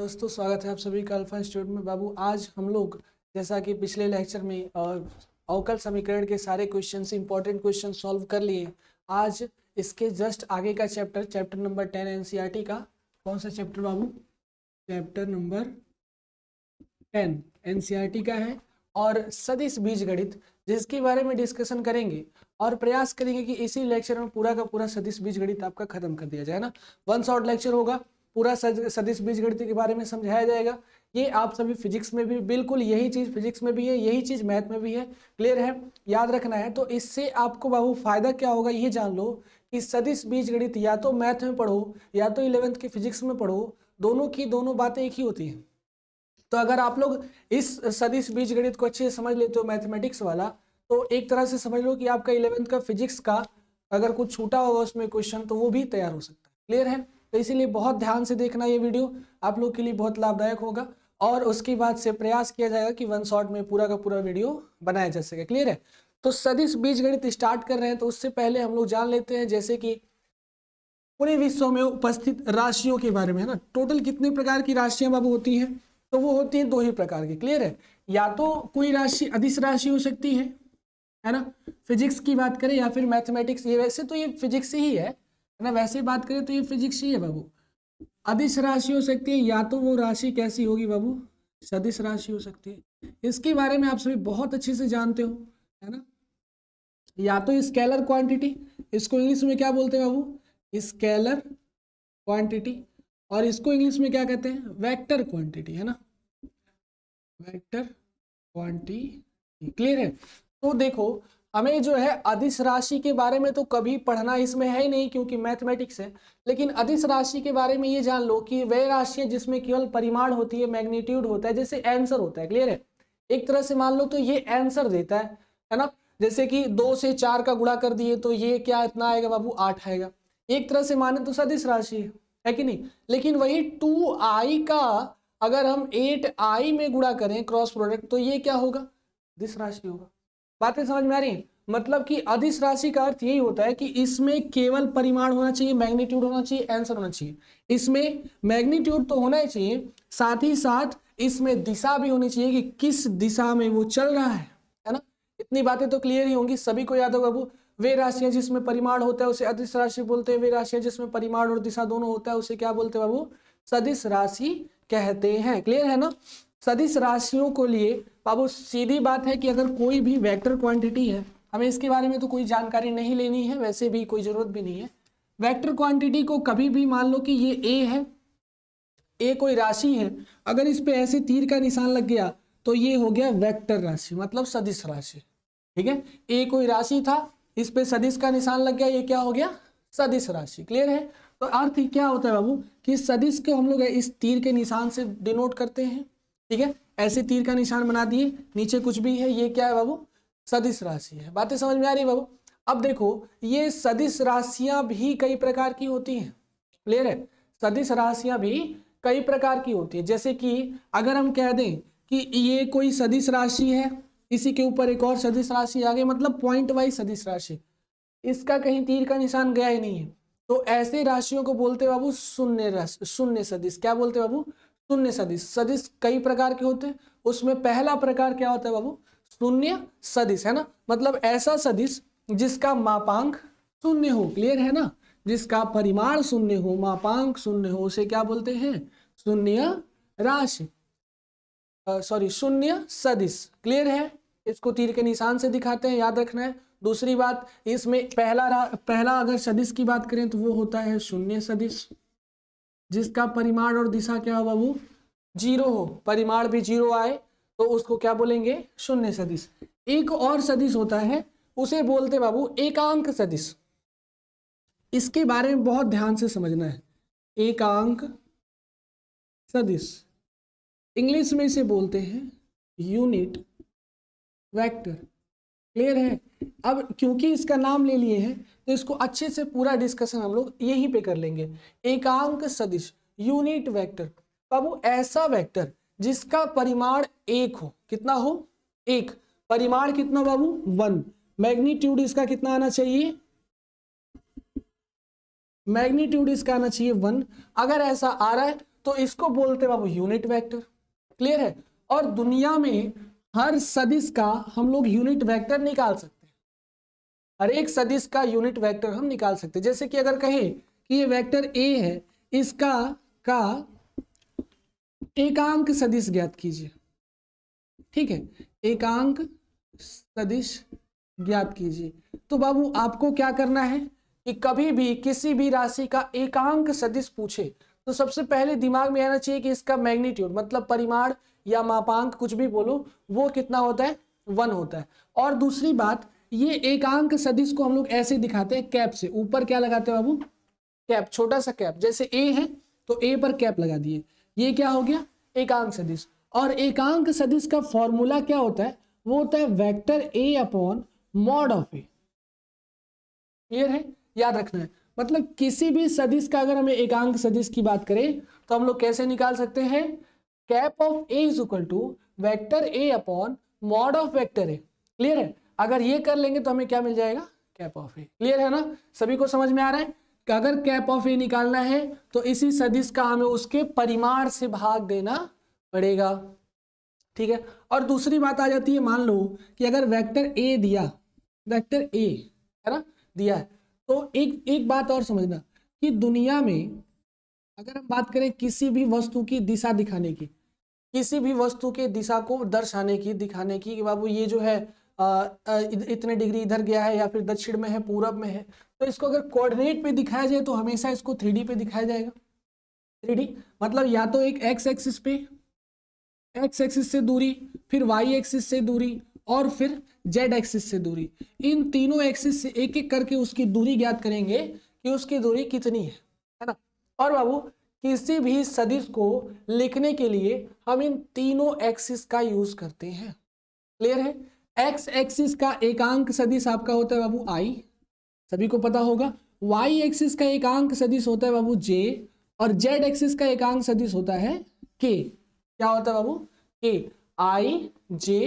दोस्तों स्वागत है आप सभी का अल्फा इंस्टीट्यूट में बाबू आज हम लोग जैसा कि पिछले लेक्चर में अवकल समीकरण के सारे क्वेश्चन इंपॉर्टेंट क्वेश्चन सॉल्व कर लिए आज इसके जस्ट आगे का chapter chapter number ten NCERT का कौन सा चैप्टर बाबू चैप्टर नंबर टेन एनसीईआरटी का है और सदिश बीज गणित जिसके बारे में डिस्कशन करेंगे और प्रयास करेंगे कि इसी लेक्चर में पूरा का पूरा सदिश बीज गणित आपका खत्म कर दिया जाए ना वन शॉर्ट लेक्चर होगा पूरा सदिश गणित के बारे में समझाया जाएगा ये आप सभी फिजिक्स में भी बिल्कुल यही चीज़ फिजिक्स में भी है यही चीज़ मैथ में भी है क्लियर है याद रखना है तो इससे आपको बाबू फायदा क्या होगा ये जान लो कि सदिश बीजगणित या तो मैथ में पढ़ो या तो इलेवेंथ के फिजिक्स में पढ़ो दोनों की दोनों बातें एक ही होती हैं तो अगर आप लोग इस सदिश गणित को अच्छे से समझ लेते हो मैथमेटिक्स वाला तो एक तरह से समझ लो कि आपका इलेवेंथ का फिजिक्स का अगर कुछ छूटा होगा उसमें क्वेश्चन तो वो भी तैयार हो सकता है क्लियर है तो इसीलिए बहुत ध्यान से देखना ये वीडियो आप लोग के लिए बहुत लाभदायक होगा और उसके बाद से प्रयास किया जाएगा कि वन शॉट में पूरा का पूरा वीडियो बनाया जा सके क्लियर है तो सदिश बीज गणित स्टार्ट कर रहे हैं तो उससे पहले हम लोग जान लेते हैं जैसे कि पूरे विश्व में उपस्थित राशियों के बारे में है ना टोटल कितने प्रकार की राशियां बाबू होती हैं तो वो होती हैं दो ही प्रकार की क्लियर है या तो कोई राशि अधिस राशि हो सकती है है ना फिजिक्स की बात करें या फिर मैथमेटिक्स ये वैसे तो ये फिजिक्स ही है ना वैसे बात करें तो ये फिजिक्स ही है बाबू अदिश राशि हो सकती है या तो वो राशि कैसी होगी बाबू सदिश राशि हो सकती है इसके बारे में आप सभी बहुत अच्छे से जानते हो है ना या तो स्केलर क्वांटिटी इसको इंग्लिश में क्या बोलते हैं बाबू स्केलर क्वांटिटी और इसको इंग्लिश में क्या कहते हैं वेक्टर क्वांटिटी है ना वेक्टर क्वांटिटी क्लियर है तो देखो हमें जो है अधिस राशि के बारे में तो कभी पढ़ना इसमें है ही नहीं क्योंकि मैथमेटिक्स है लेकिन अधिस राशि के बारे में ये जान लो कि वह राशि है जिसमें केवल परिमाण होती है मैग्नीट्यूड होता है जैसे आंसर होता है क्लियर है एक तरह से मान लो तो ये आंसर देता है है ना जैसे कि दो से चार का गुड़ा कर दिए तो ये क्या इतना आएगा बाबू आठ आएगा एक तरह से माने तो सदिश राशि है है कि नहीं लेकिन वही टू आई का अगर हम एट आई में गुड़ा करें क्रॉस प्रोडक्ट तो ये क्या होगा दिस राशि होगा बातें समझ में आ रही है मतलब कि अधिस राशि का अर्थ यही होता है कि इसमें केवल परिमाण होना चाहिए मैग्नीट्यूड होना चाहिए आंसर होना चाहिए इसमें मैग्नीट्यूड तो होना ही चाहिए साथ ही साथ इसमें दिशा भी होनी चाहिए कि किस दिशा में वो चल रहा है है ना इतनी बातें तो क्लियर ही होंगी सभी को याद होगा वो वे राशियां जिसमें परिमाण होता है उसे अधिस राशि बोलते हैं वे राशियां जिसमें परिमाण और दिशा दोनों होता है उसे क्या बोलते हैं बाबू सदिश राशि कहते हैं क्लियर है ना सदिश राशियों को लिए बाबू सीधी बात है कि अगर कोई भी वेक्टर क्वांटिटी है हमें इसके बारे में तो कोई जानकारी नहीं लेनी है वैसे भी कोई ज़रूरत भी नहीं है वेक्टर क्वांटिटी को कभी भी मान लो कि ये ए है ए कोई राशि है अगर इस पर ऐसे तीर का निशान लग गया तो ये हो गया वेक्टर राशि मतलब सदिश राशि ठीक है ए कोई राशि था इस पे सदिश का निशान लग गया ये क्या हो गया सदिश राशि क्लियर है तो अर्थ क्या होता है बाबू कि सदिश को हम लोग इस तीर के निशान से डिनोट करते हैं ठीक है ऐसे तीर का निशान बना दिए नीचे कुछ भी है ये क्या है बाबू सदिश राशि है बातें समझ में आ रही है बाबू अब देखो ये सदिश राशियां भी कई प्रकार की होती हैं क्लियर है सदिश राशियां भी कई प्रकार की होती है जैसे कि अगर हम कह दें कि ये कोई सदिश राशि है इसी के ऊपर एक और सदिश राशि आ गई मतलब पॉइंट वाइज सदिश राशि इसका कहीं तीर का निशान गया ही नहीं है तो ऐसे राशियों को बोलते बाबू शून्य राशि शून्य सदिश क्या बोलते बाबू शून्य सदिश सदिश कई प्रकार के होते हैं उसमें पहला प्रकार क्या होता है बाबू शून्य सदिश है ना मतलब ऐसा सदिश जिसका मापांक शून्य हो क्लियर है ना जिसका परिमाण शून्य हो मापांक शून्य हो उसे क्या बोलते हैं शून्य राशि सॉरी शून्य सदिश क्लियर है इसको तीर के निशान से दिखाते हैं याद रखना है दूसरी बात इसमें पहला पहला अगर सदिश की बात करें तो वो होता है शून्य सदिश जिसका परिमाण और दिशा क्या हो बाबू जीरो हो परिमाण भी जीरो आए तो उसको क्या बोलेंगे शून्य सदिश एक और सदिश होता है उसे बोलते बाबू एकांक सदिश इसके बारे में बहुत ध्यान से समझना है एकांक सदिश इंग्लिश में इसे बोलते हैं यूनिट वेक्टर क्लियर है अब क्योंकि इसका नाम ले लिए हैं तो इसको अच्छे से पूरा डिस्कशन हम लोग यहीं पे कर लेंगे एकांक सदिश यूनिट वेक्टर बाबू ऐसा वेक्टर जिसका परिमाण एक हो कितना हो एक परिमाण कितना बाबू वन मैग्नीट्यूड इसका कितना आना चाहिए मैग्नीट्यूड इसका आना चाहिए वन अगर ऐसा आ रहा है तो इसको बोलते बाबू यूनिट वेक्टर क्लियर है और दुनिया में हर सदिश का हम लोग यूनिट वेक्टर निकाल सकते हैं हर एक सदिश का यूनिट वेक्टर हम निकाल सकते हैं जैसे कि अगर कहें कि ये वेक्टर ए है इसका का एकांक सदिश ज्ञात कीजिए ठीक है एकांक सदिश ज्ञात कीजिए तो बाबू आपको क्या करना है कि कभी भी किसी भी राशि का एकांक सदिश पूछे तो सबसे पहले दिमाग में आना चाहिए कि इसका मैग्नीट्यूड मतलब परिमाण या मापांक कुछ भी बोलो वो कितना होता है वन होता है और दूसरी बात ये एकांक सदिश को हम लोग ऐसे दिखाते हैं कैप से ऊपर क्या लगाते हैं बाबू कैप छोटा सा कैप जैसे ए है तो ए पर कैप लगा दिए ये क्या हो गया एकांक सदिश और एकांक सदिश का फॉर्मूला क्या होता है वो होता है vector A upon mod of A clear है याद रखना है मतलब किसी भी सदिश का अगर हमें एकांक सदिश की बात करें तो हम लोग कैसे निकाल सकते हैं cap of A is equal to vector A upon mod of vector A clear है अगर ये कर लेंगे तो हमें क्या मिल जाएगा कैप ऑफ ए क्लियर है ना सभी को समझ में आ रहा है अगर कैप ऑफ ए निकालना है तो इसी सदिश का हमें उसके परिमाण से भाग देना पड़ेगा ठीक है और दूसरी बात आ जाती है मान लो कि अगर वेक्टर ए दिया वेक्टर ए है ना दिया है तो एक एक बात और समझना कि दुनिया में अगर हम बात करें किसी भी वस्तु की दिशा दिखाने की किसी भी वस्तु के दिशा को दर्शाने की दिखाने की कि बाबू ये जो है आ, इतने डिग्री इधर गया है या फिर दक्षिण में है पूरब में है तो इसको अगर कोऑर्डिनेट पे दिखाया जाए तो हमेशा इसको थ्री पे दिखाया जाएगा थ्री मतलब या तो एक एक्स एक्सिस पे एक्स एक्सिस से दूरी फिर वाई एक्सिस से दूरी और फिर जेड एक्सिस से दूरी इन तीनों एक्सिस से एक एक करके उसकी दूरी ज्ञात करेंगे कि उसकी दूरी कितनी है है ना और बाबू किसी भी सदिश को लिखने के लिए हम इन तीनों एक्सिस का यूज करते हैं क्लियर है एक्स एक्सिस का एकांक सदिश आपका होता है बाबू आई सभी को पता होगा वाई एक्सिस का एकांक सदिश होता है बाबू जे और जेड एक्सिस का एकांक सदिश होता है के क्या होता है बाबू के आई जे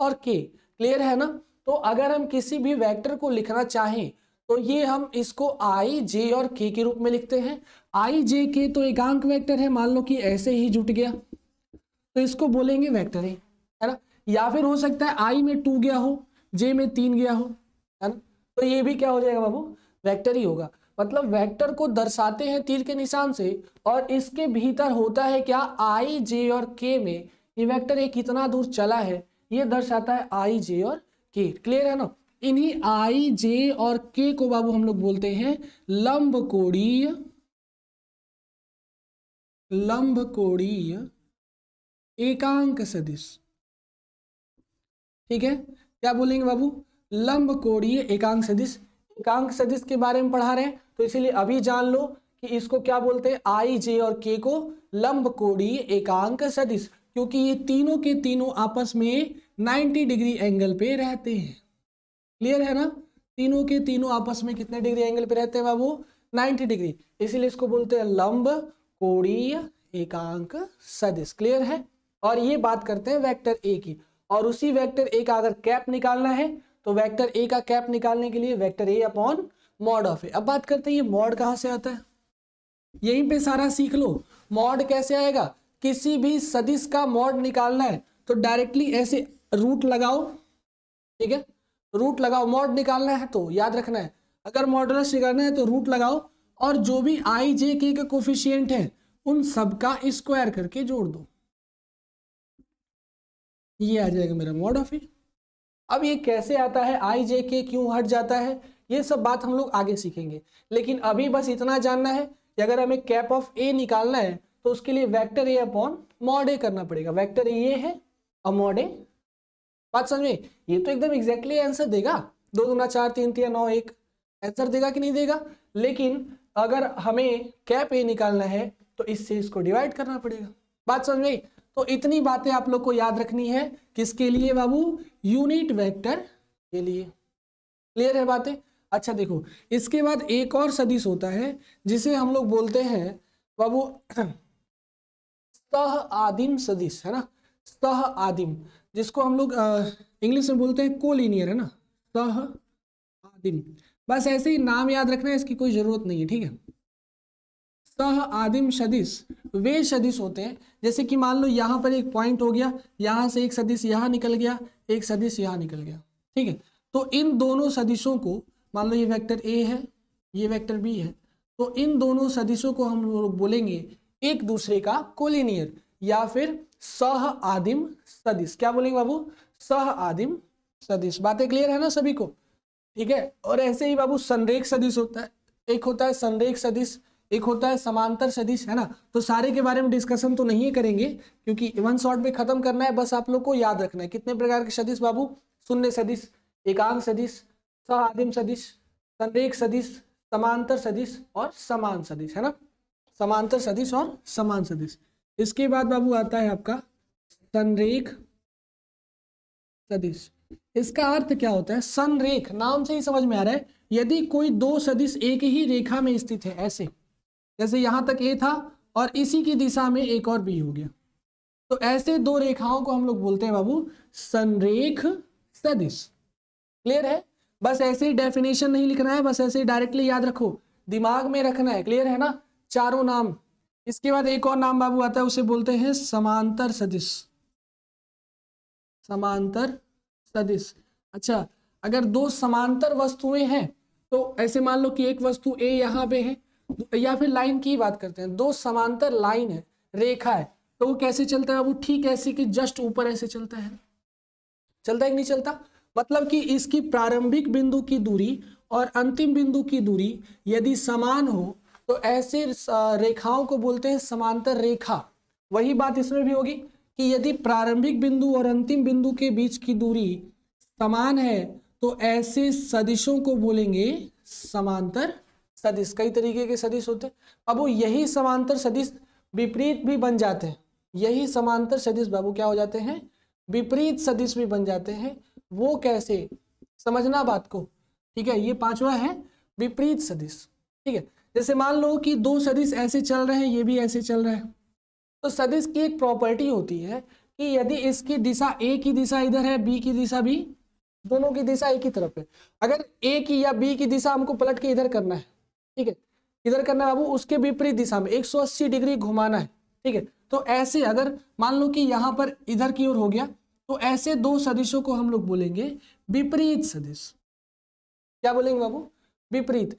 और के क्लियर है ना तो अगर हम किसी भी वेक्टर को लिखना चाहें तो ये हम इसको आई जे और के के रूप में लिखते हैं आई जे के तो एकांक वेक्टर है मान लो कि ऐसे ही जुट गया तो इसको बोलेंगे वेक्टर है ना या फिर हो सकता है आई में टू गया हो जे में तीन गया हो तो ये भी क्या हो जाएगा बाबू वेक्टर ही होगा मतलब वेक्टर को दर्शाते हैं तीर के निशान से और इसके भीतर होता है क्या आई जे और के में ये वेक्टर एक कितना दूर चला है ये दर्शाता है आई जे और के क्लियर है ना इन्हीं आई जे और के को बाबू हम लोग बोलते हैं लंब कोड़ीय लंब कोड़ीय एकांक सदिश ठीक है क्या बोलेंगे बाबू लंब कोड़ीय एकांक सदिश एकांक सदिश के बारे में पढ़ा रहे हैं तो इसीलिए अभी जान लो कि इसको क्या बोलते हैं आई जे और के को लंब कोड़ीय एकांक सदिश क्योंकि ये तीनों के तीनों आपस में 90 डिग्री एंगल पे रहते हैं क्लियर है ना तीनों के तीनों आपस में कितने डिग्री एंगल पे रहते हैं बाबू 90 डिग्री इसीलिए इसको बोलते हैं लंब कोड़ीय एकांक सदिश क्लियर है और ये बात करते हैं वेक्टर ए की और उसी वेक्टर ए का अगर कैप निकालना है तो वेक्टर ए का कैप निकालने के लिए vector A upon mod of A अब बात करते हैं ये मॉड कहाँ से आता है यहीं पे सारा सीख लो मॉड कैसे आएगा किसी भी सदिश का मॉड निकालना है तो डायरेक्टली ऐसे रूट लगाओ ठीक है रूट लगाओ मॉड निकालना है तो याद रखना है अगर मॉडल निकालना है तो रूट लगाओ और जो भी आई जे के कोफिशियंट है उन सब का स्क्वायर करके जोड़ दो ये आ जाएगा मेरा मॉड ऑफ ए अब ये कैसे आता है आई जे के क्यों हट जाता है ये सब बात हम लोग आगे सीखेंगे लेकिन अभी बस इतना जानना है कि अगर हमें कैप ऑफ ए निकालना है तो उसके लिए vector A upon mod A करना पड़ेगा वैक्टर ए है और मॉड ए बात समझ ये तो एकदम एग्जैक्टली आंसर देगा दो ना चार तीन तीन नौ एक आंसर देगा कि नहीं देगा लेकिन अगर हमें कैप ए निकालना है तो इससे इसको डिवाइड करना पड़ेगा बात समझ में तो इतनी बातें आप लोग को याद रखनी है किसके लिए बाबू यूनिट वेक्टर के लिए क्लियर है बातें अच्छा देखो इसके बाद एक और सदिश होता है जिसे हम लोग बोलते हैं बाबू सह आदिम सदिश है ना सह आदिम जिसको हम लोग इंग्लिश में बोलते हैं कोलिनियर है ना सह आदिम बस ऐसे ही नाम याद रखना है इसकी कोई ज़रूरत नहीं है ठीक है सह आदिम सदिश वे सदिश होते हैं जैसे कि मान लो यहाँ पर एक पॉइंट हो गया यहाँ से एक सदिश यहाँ निकल गया एक सदिश यहाँ निकल गया ठीक है तो इन दोनों सदिशों को मान लो ये वेक्टर ए है ये वेक्टर बी है तो इन दोनों सदिशों को हम लोग बोलेंगे एक दूसरे का कोलिनियर या फिर सह आदिम सदिश क्या बोलेंगे बाबू सह आदिम सदिश बातें क्लियर है ना सभी को ठीक है और ऐसे ही बाबू संरेख सदिश होता है एक होता है संरेख सदिश एक होता है समांतर सदिश है ना तो सारे के बारे में डिस्कशन तो नहीं करेंगे क्योंकि वन शॉर्ट में खत्म करना है बस आप लोग को याद रखना है कितने प्रकार के सदिश बाबू शून्य सदिश एकांक सदिश आदिम सदिश संदेक सदिश समांतर सदिश और समान सदिश है ना समांतर सदिश और समान सदिश इसके बाद बाबू आता है आपका संरेख सदिश इसका अर्थ क्या होता है संरेख नाम से ही समझ में आ रहा है यदि कोई दो सदिश एक ही रेखा में स्थित है ऐसे जैसे यहां तक ए था और इसी की दिशा में एक और बी हो गया तो ऐसे दो रेखाओं को हम लोग बोलते हैं बाबू संरेख सदिश क्लियर है बस ऐसे ही डेफिनेशन नहीं लिखना है बस ऐसे ही डायरेक्टली याद रखो दिमाग में रखना है क्लियर है ना चारों नाम इसके बाद एक और नाम बाबू आता है उसे बोलते हैं समांतर सदिश समांतर सदिश अच्छा अगर दो समांतर वस्तुएं हैं तो ऐसे मान लो कि एक वस्तु ए यहां पे है या फिर लाइन की बात करते हैं दो समांतर लाइन है रेखा है तो वो कैसे चलता है वो ठीक ऐसे कि जस्ट ऊपर ऐसे चलता है चलता है कि नहीं चलता मतलब कि इसकी प्रारंभिक बिंदु की दूरी और अंतिम बिंदु की दूरी यदि समान हो तो ऐसे रेखाओं को बोलते हैं समांतर रेखा वही बात इसमें भी होगी कि यदि प्रारंभिक बिंदु और अंतिम बिंदु के बीच की दूरी समान है तो ऐसे सदिशों को बोलेंगे समांतर सदिश कई तरीके के सदिश होते हैं अब वो यही समांतर सदिश विपरीत भी बन जाते हैं यही समांतर सदिश बाबू क्या हो जाते हैं विपरीत सदिश भी बन जाते हैं वो कैसे समझना बात को ठीक है ये पांचवा है विपरीत सदिश ठीक है जैसे मान लो कि दो सदिश ऐसे चल रहे हैं ये भी ऐसे चल रहे हैं तो सदिश की एक प्रॉपर्टी होती है कि यदि इसकी दिशा ए की दिशा इधर है बी की दिशा भी दोनों की दिशा एक ही तरफ है अगर ए की या बी की दिशा हमको पलट के इधर करना है ठीक है इधर करना है बाबू उसके विपरीत दिशा में 180 डिग्री घुमाना है ठीक है तो ऐसे अगर मान लो कि यहाँ पर इधर की ओर हो गया तो ऐसे दो सदिशों को हम लोग बोलेंगे विपरीत सदिश क्या बोलेंगे बाबू विपरीत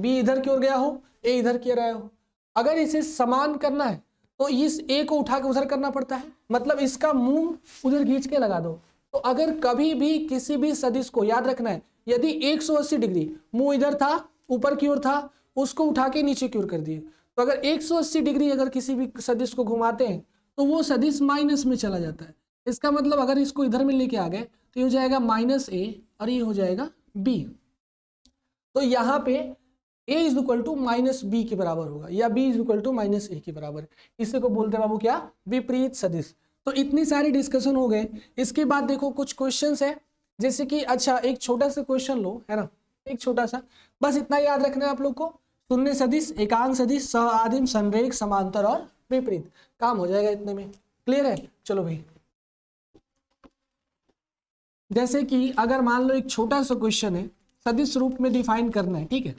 बी इधर की ओर गया हो ए इधर की ओर आया हो अगर इसे समान करना है तो इस ए को उठा के उधर करना पड़ता है मतलब इसका मुंह उधर खींच के लगा दो तो अगर कभी भी किसी भी सदिश को याद रखना है यदि 180 डिग्री मुंह इधर था ऊपर की ओर था उसको उठा के नीचे क्योर कर दिए तो अगर 180 डिग्री अगर किसी भी सदिश को घुमाते हैं तो वो सदिश माइनस में चला जाता है इसका मतलब अगर इसको इधर में लेके आ गए तो ये हो जाएगा माइनस ए और ये हो जाएगा बी तो यहाँ पे A is equal to minus B के बराबर होगा या B is equal to minus ए के बराबर इसे को बोलते हैं बाबू क्या विपरीत सदिश तो इतनी सारी डिस्कशन हो गए इसके बाद देखो कुछ क्वेश्चन है जैसे कि अच्छा एक छोटा सा क्वेश्चन लो है ना एक छोटा सा बस इतना याद रखना है आप लोग को शून्य सदिश एकांक सदिश सह आदिम संरेख समांतर और विपरीत काम हो जाएगा इतने में क्लियर है चलो भाई जैसे कि अगर मान लो एक छोटा सा क्वेश्चन है सदिश रूप में डिफाइन करना है ठीक है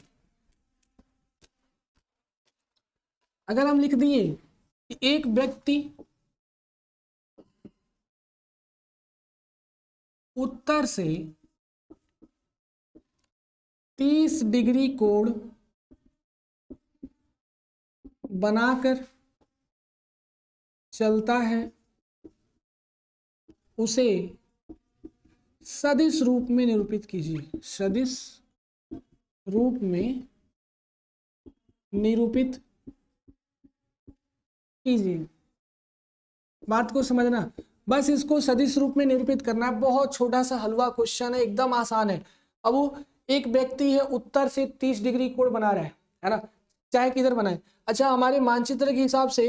अगर हम लिख दिए कि एक व्यक्ति उत्तर से 30 डिग्री कोण बनाकर चलता है उसे सदिश रूप में निरूपित कीजिए सदिश रूप में निरूपित कीजिए बात को समझना बस इसको सदिश रूप में निरूपित करना बहुत छोटा सा हलवा क्वेश्चन है एकदम आसान है अब वो एक व्यक्ति है उत्तर से तीस डिग्री कोण बना रहा है है ना चाहे किधर बनाए अच्छा हमारे मानचित्र के हिसाब से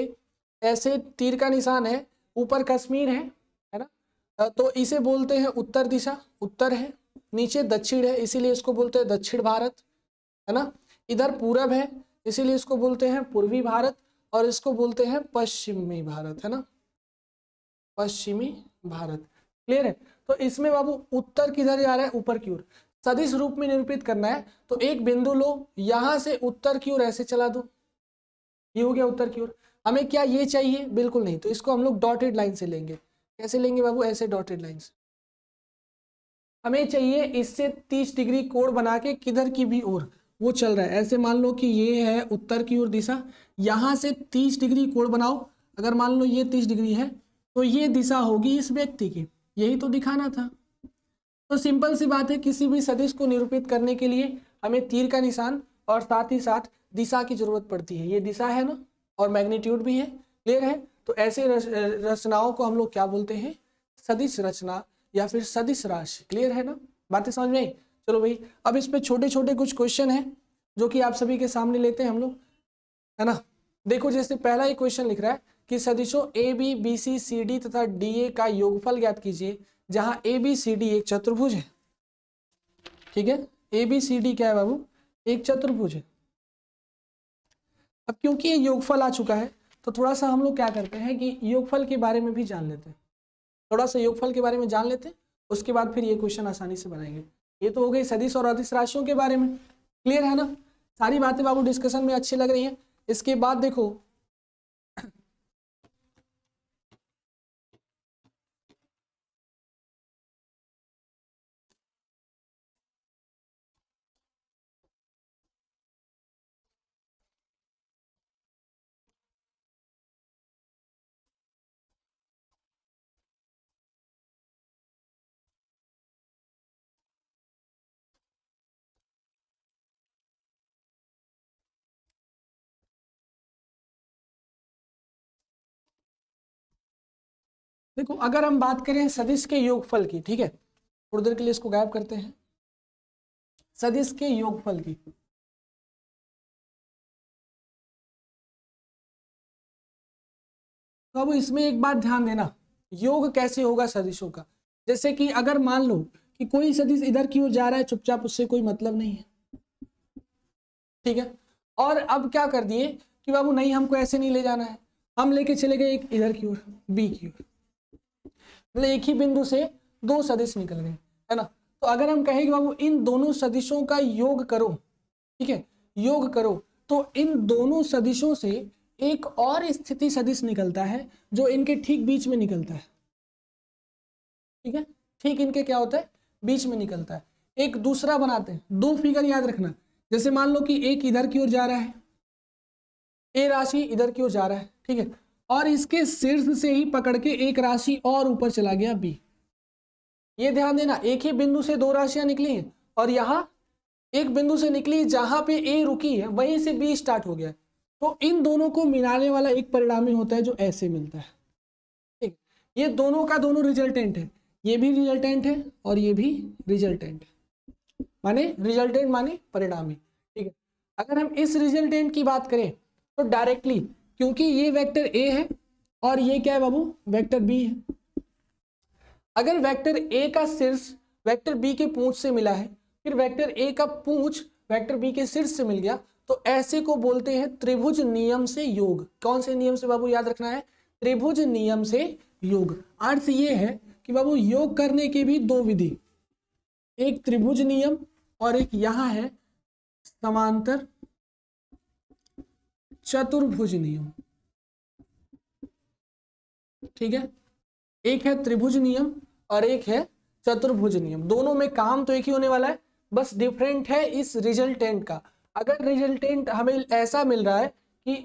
ऐसे तीर का निशान है ऊपर कश्मीर है है ना तो इसे बोलते हैं उत्तर दिशा उत्तर है नीचे दक्षिण है इसीलिए इसको बोलते हैं दक्षिण भारत है ना इधर पूरब है इसीलिए इसको बोलते हैं पूर्वी भारत और इसको बोलते हैं पश्चिमी भारत है ना पश्चिमी भारत क्लियर है तो इसमें बाबू उत्तर किधर जा रहा है ऊपर की ओर सदिश रूप में निरूपित करना है तो एक बिंदु लो यहां से उत्तर की ओर ऐसे चला दो ये हो गया उत्तर की ओर हमें क्या ये चाहिए बिल्कुल नहीं तो इसको हम लोग डॉटेड लाइन से लेंगे कैसे लेंगे बाबू ऐसे डॉटेड लाइन से हमें चाहिए इससे तीस डिग्री कोण बना के किधर की भी ओर वो चल रहा है ऐसे मान लो कि ये है उत्तर की ओर दिशा यहां से तीस डिग्री कोण बनाओ अगर मान लो ये तीस डिग्री है तो ये दिशा होगी इस व्यक्ति की यही तो दिखाना था तो सिंपल सी बात है किसी भी सदिश को निरूपित करने के लिए हमें तीर का निशान और साथ ही साथ दिशा की जरूरत पड़ती है ये दिशा है ना और मैग्नीट्यूड भी है क्लियर है तो ऐसे रचनाओं को हम लोग क्या बोलते हैं सदिश रचना या फिर सदिश राशि क्लियर है ना बातें समझ में आई चलो भाई अब इसमें छोटे छोटे कुछ क्वेश्चन है जो कि आप सभी के सामने लेते हैं हम लोग है ना देखो जैसे पहला ही क्वेश्चन लिख रहा है कि सदिशों A B B C C D तथा डी ए का योगफल ज्ञात कीजिए जहां ए बी सी डी एक चतुर्भुज है ठीक है ए बी सी डी क्या है बाबू एक चतुर्भुज है अब क्योंकि ये योगफल आ चुका है तो थोड़ा सा हम लोग क्या करते हैं कि योगफल के बारे में भी जान लेते हैं थोड़ा सा योगफल के बारे में जान लेते हैं उसके बाद फिर ये क्वेश्चन आसानी से बनाएंगे ये तो हो गई सदिश और अधिस राशियों के बारे में क्लियर है ना सारी बातें बाबू डिस्कशन में अच्छी लग रही है इसके बाद देखो देखो अगर हम बात करें सदिश के योगफल की ठीक है थोड़ी देर के लिए इसको गायब करते हैं सदिश के योगफल की तो अब इसमें एक बात ध्यान देना योग कैसे होगा सदिशों का जैसे कि अगर मान लो कि कोई सदिश इधर की ओर जा रहा है चुपचाप उससे कोई मतलब नहीं है ठीक है और अब क्या कर दिए कि बाबू नहीं हमको ऐसे नहीं ले जाना है हम लेके चले गए एक इधर की ओर बी की ओर मतलब एक ही बिंदु से दो सदिश निकल गए है ना तो अगर हम कहें कि बाबू इन दोनों सदिशों का योग करो ठीक है योग करो तो इन दोनों सदिशों से एक और स्थिति सदिश निकलता है जो इनके ठीक बीच में निकलता है ठीक है ठीक इनके क्या होता है बीच में निकलता है एक दूसरा बनाते हैं दो फिगर याद रखना जैसे मान लो कि एक इधर की ओर जा रहा है ए राशि इधर की ओर जा रहा है ठीक है और इसके शीर्ष से ही पकड़ के एक राशि और ऊपर चला गया बी ये ध्यान देना एक ही बिंदु से दो राशियां निकली हैं और यहाँ एक बिंदु से निकली जहां पे ए रुकी है वहीं से बी स्टार्ट हो गया तो इन दोनों को मिलाने वाला एक परिणामी होता है जो ऐसे मिलता है ठीक ये दोनों का दोनों रिजल्टेंट है ये भी रिजल्टेंट है और ये भी रिजल्टेंट है माने रिजल्टेंट माने परिणामी ठीक है अगर हम इस रिजल्टेंट की बात करें तो डायरेक्टली क्योंकि ये वेक्टर ए है और ये क्या है बाबू वेक्टर बी है अगर वेक्टर ए का शीर्ष वेक्टर बी के पूंछ से मिला है फिर वेक्टर ए का पूंछ वेक्टर बी के सिर्स से मिल गया तो ऐसे को बोलते हैं त्रिभुज नियम से योग कौन से नियम से बाबू याद रखना है त्रिभुज नियम से योग अर्थ ये है कि बाबू योग करने के भी दो विधि एक त्रिभुज नियम और एक यहां है समांतर चतुर्भुज नियम ठीक है एक है त्रिभुज नियम और एक है चतुर्भुज नियम दोनों में काम तो एक ही होने वाला है बस डिफरेंट है इस रिजल्टेंट का अगर रिजल्टेंट हमें ऐसा मिल रहा है कि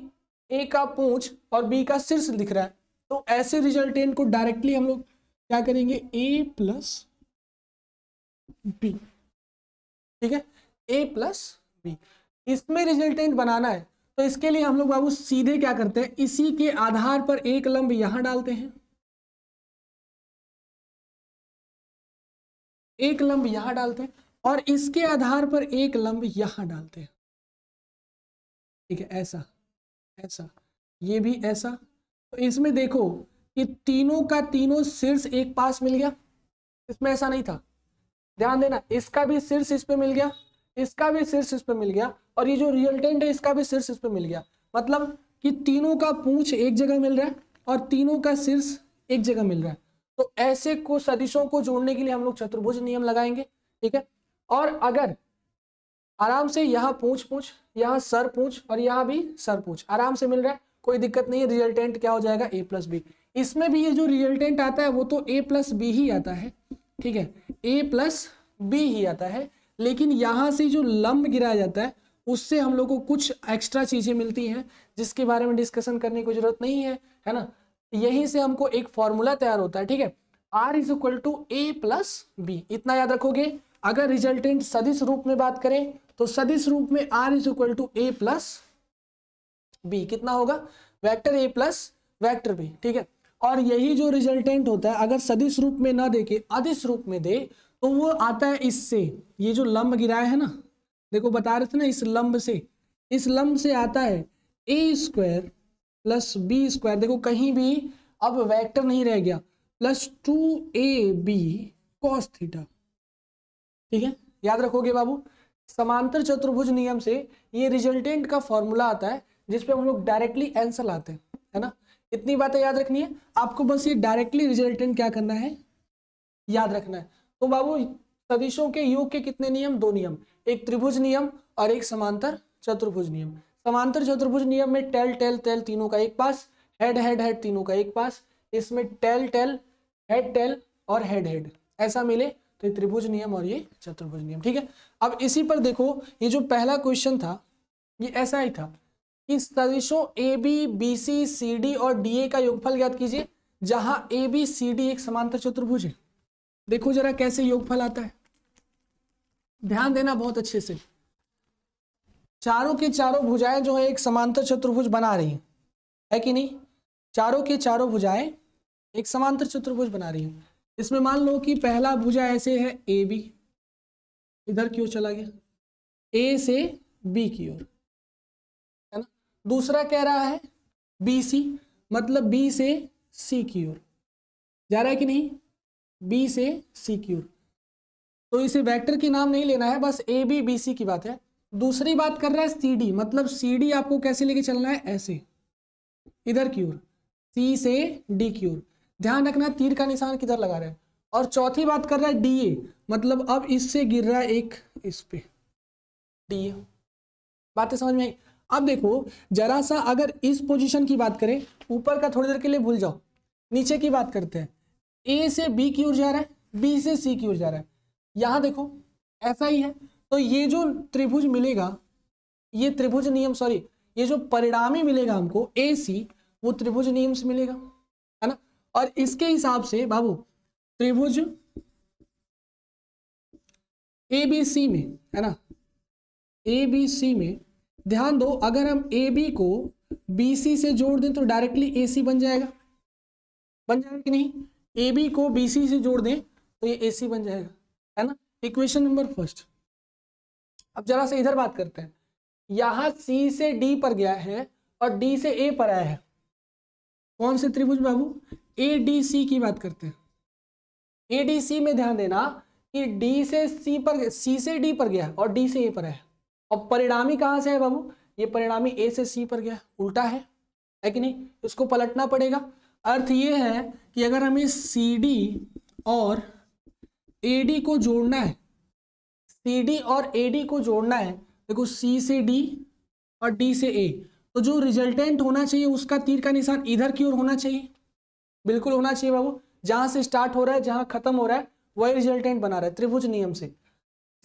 ए का पूंछ और बी का शीर्ष दिख रहा है तो ऐसे रिजल्टेंट को डायरेक्टली हम लोग क्या करेंगे ए प्लस बी ठीक है ए प्लस बी इसमें रिजल्टेंट बनाना है तो इसके लिए हम लोग बाबू सीधे क्या करते हैं इसी के आधार पर एक लंब यहां डालते हैं एक लंब यहां डालते हैं और इसके आधार पर एक लंब यहां डालते हैं ठीक है ऐसा ऐसा ये भी ऐसा तो इसमें देखो कि तीनों का तीनों शीर्ष एक पास मिल गया इसमें ऐसा नहीं था ध्यान देना इसका भी शीर्ष इस पे मिल गया इसका भी शीर्ष इस पर मिल गया और ये जो रिजल्टेंट है इसका भी शीर्ष इस पर मिल गया मतलब कि तीनों का पूछ एक जगह मिल रहा है और तीनों का शीर्ष एक जगह मिल रहा है तो ऐसे को सदिशों को जोड़ने के लिए हम लोग चतुर्भुज नियम लगाएंगे ठीक है और अगर आराम से यहाँ पूछ पूछ यहाँ सर पूछ और यहाँ भी सर पूछ आराम से मिल रहा है कोई दिक्कत नहीं है रिजल्टेंट क्या हो जाएगा ए प्लस बी इसमें भी ये जो रियल्टेंट आता है वो तो ए प्लस बी ही आता है ठीक है ए प्लस बी ही आता है लेकिन यहाँ से जो लंब गिराया जाता है उससे हम लोग को कुछ एक्स्ट्रा चीज़ें मिलती हैं जिसके बारे में डिस्कशन करने की जरूरत नहीं है है ना यहीं से हमको एक फॉर्मूला तैयार होता है ठीक है R is equal to A plus B इतना याद रखोगे अगर रिजल्टेंट सदिश रूप में बात करें तो सदिश रूप में R is equal to A plus B कितना होगा vector A plus vector B ठीक है और यही जो रिजल्टेंट होता है अगर सदिश रूप में ना देके अदिश रूप में दे तो वो आता है इससे ये जो लंब गिराया है ना देखो बता रहे थे ना इस लंब से इस लंब से आता है A square plus B square देखो कहीं भी अब वेक्टर नहीं रह गया plus two A B cos theta ठीक है याद रखोगे बाबू समांतर चतुर्भुज नियम से ये रिजल्टेंट का फॉर्मूला आता है जिसपे हम लोग डायरेक्टली आंसर लाते हैं है ना इतनी बातें याद रखनी है आपको बस ये डायरेक्टली रिजल्टेंट क्या करना है याद रखना है तो बाबू सदिशों के योग के कितने नियम दो नियम एक त्रिभुज नियम और एक समांतर चतुर्भुज नियम समांतर चतुर्भुज नियम में टेल टेल टेल तीनों का एक पास हेड हेड हेड तीनों का एक पास इसमें टेल टेल हेड टेल और हेड हेड ऐसा मिले तो त्रिभुज नियम और ये चतुर्भुज नियम ठीक है अब इसी पर देखो ये जो पहला क्वेश्चन था ये ऐसा ही था कि सदिशों A B B C C D और डी ए का योगफल ज्ञात कीजिए जहां ए बी सी डी एक समांतर चतुर्भुज है देखो जरा कैसे योगफल आता है ध्यान देना बहुत अच्छे से चारों के चारों भुजाएं जो है एक समांतर चतुर्भुज बना रही है, कि नहीं चारों के चारों भुजाएं एक समांतर चतुर्भुज बना रही है इसमें मान लो कि पहला भुजा ऐसे है ए बी इधर क्यों चला गया ए से बी की ओर है ना दूसरा कह रहा है बी सी मतलब बी से सी की ओर जा रहा है कि नहीं बी से सी क्यू तो इसे वेक्टर के नाम नहीं लेना है बस ए बी बी सी की बात है दूसरी बात कर रहा है सी डी मतलब सी डी आपको कैसे लेके चलना है ऐसे इधर क्यूर सी से डी क्यूर ध्यान रखना तीर का निशान किधर लगा रहा है और चौथी बात कर रहा है डी ए मतलब अब इससे गिर रहा है एक इस पे डी ए बातें समझ में आई अब देखो जरा सा अगर इस पोजीशन की बात करें ऊपर का थोड़ी देर के लिए भूल जाओ नीचे की बात करते हैं ए से बी की ओर जा रहा है बी से सी की ओर जा रहा है यहां देखो ऐसा ही है तो ये जो त्रिभुज मिलेगा ये त्रिभुज नियम सॉरी ये जो परिणामी मिलेगा हमको ए सी वो त्रिभुज नियम से मिलेगा है ना और इसके हिसाब से बाबू त्रिभुज ए बी सी में है ना ए बी सी में ध्यान दो अगर हम ए बी को बी सी से जोड़ दें तो डायरेक्टली ए सी बन जाएगा बन जाएगा कि नहीं ए बी को बी सी से जोड़ दें तो ये ए सी बन जाएगा है ना इक्वेशन नंबर फर्स्ट अब जरा से इधर बात करते हैं यहाँ सी से डी पर गया है और डी से ए पर आया है कौन से त्रिभुज बाबू ए डी सी की बात करते हैं ए डी सी में ध्यान देना कि डी से सी पर सी से डी पर गया और डी से ए पर आया और परिणामी कहाँ से है बाबू ये परिणामी ए से सी पर गया उल्टा है है कि नहीं इसको पलटना पड़ेगा अर्थ ये है कि अगर हमें सी डी और ए डी को जोड़ना है सी डी और ए डी को जोड़ना है देखो सी से डी और डी से ए तो जो रिजल्टेंट होना चाहिए उसका तीर का निशान इधर की ओर होना चाहिए बिल्कुल होना चाहिए बाबू जहां से स्टार्ट हो रहा है जहां खत्म हो रहा है वही रिजल्टेंट बना रहा है त्रिभुज नियम से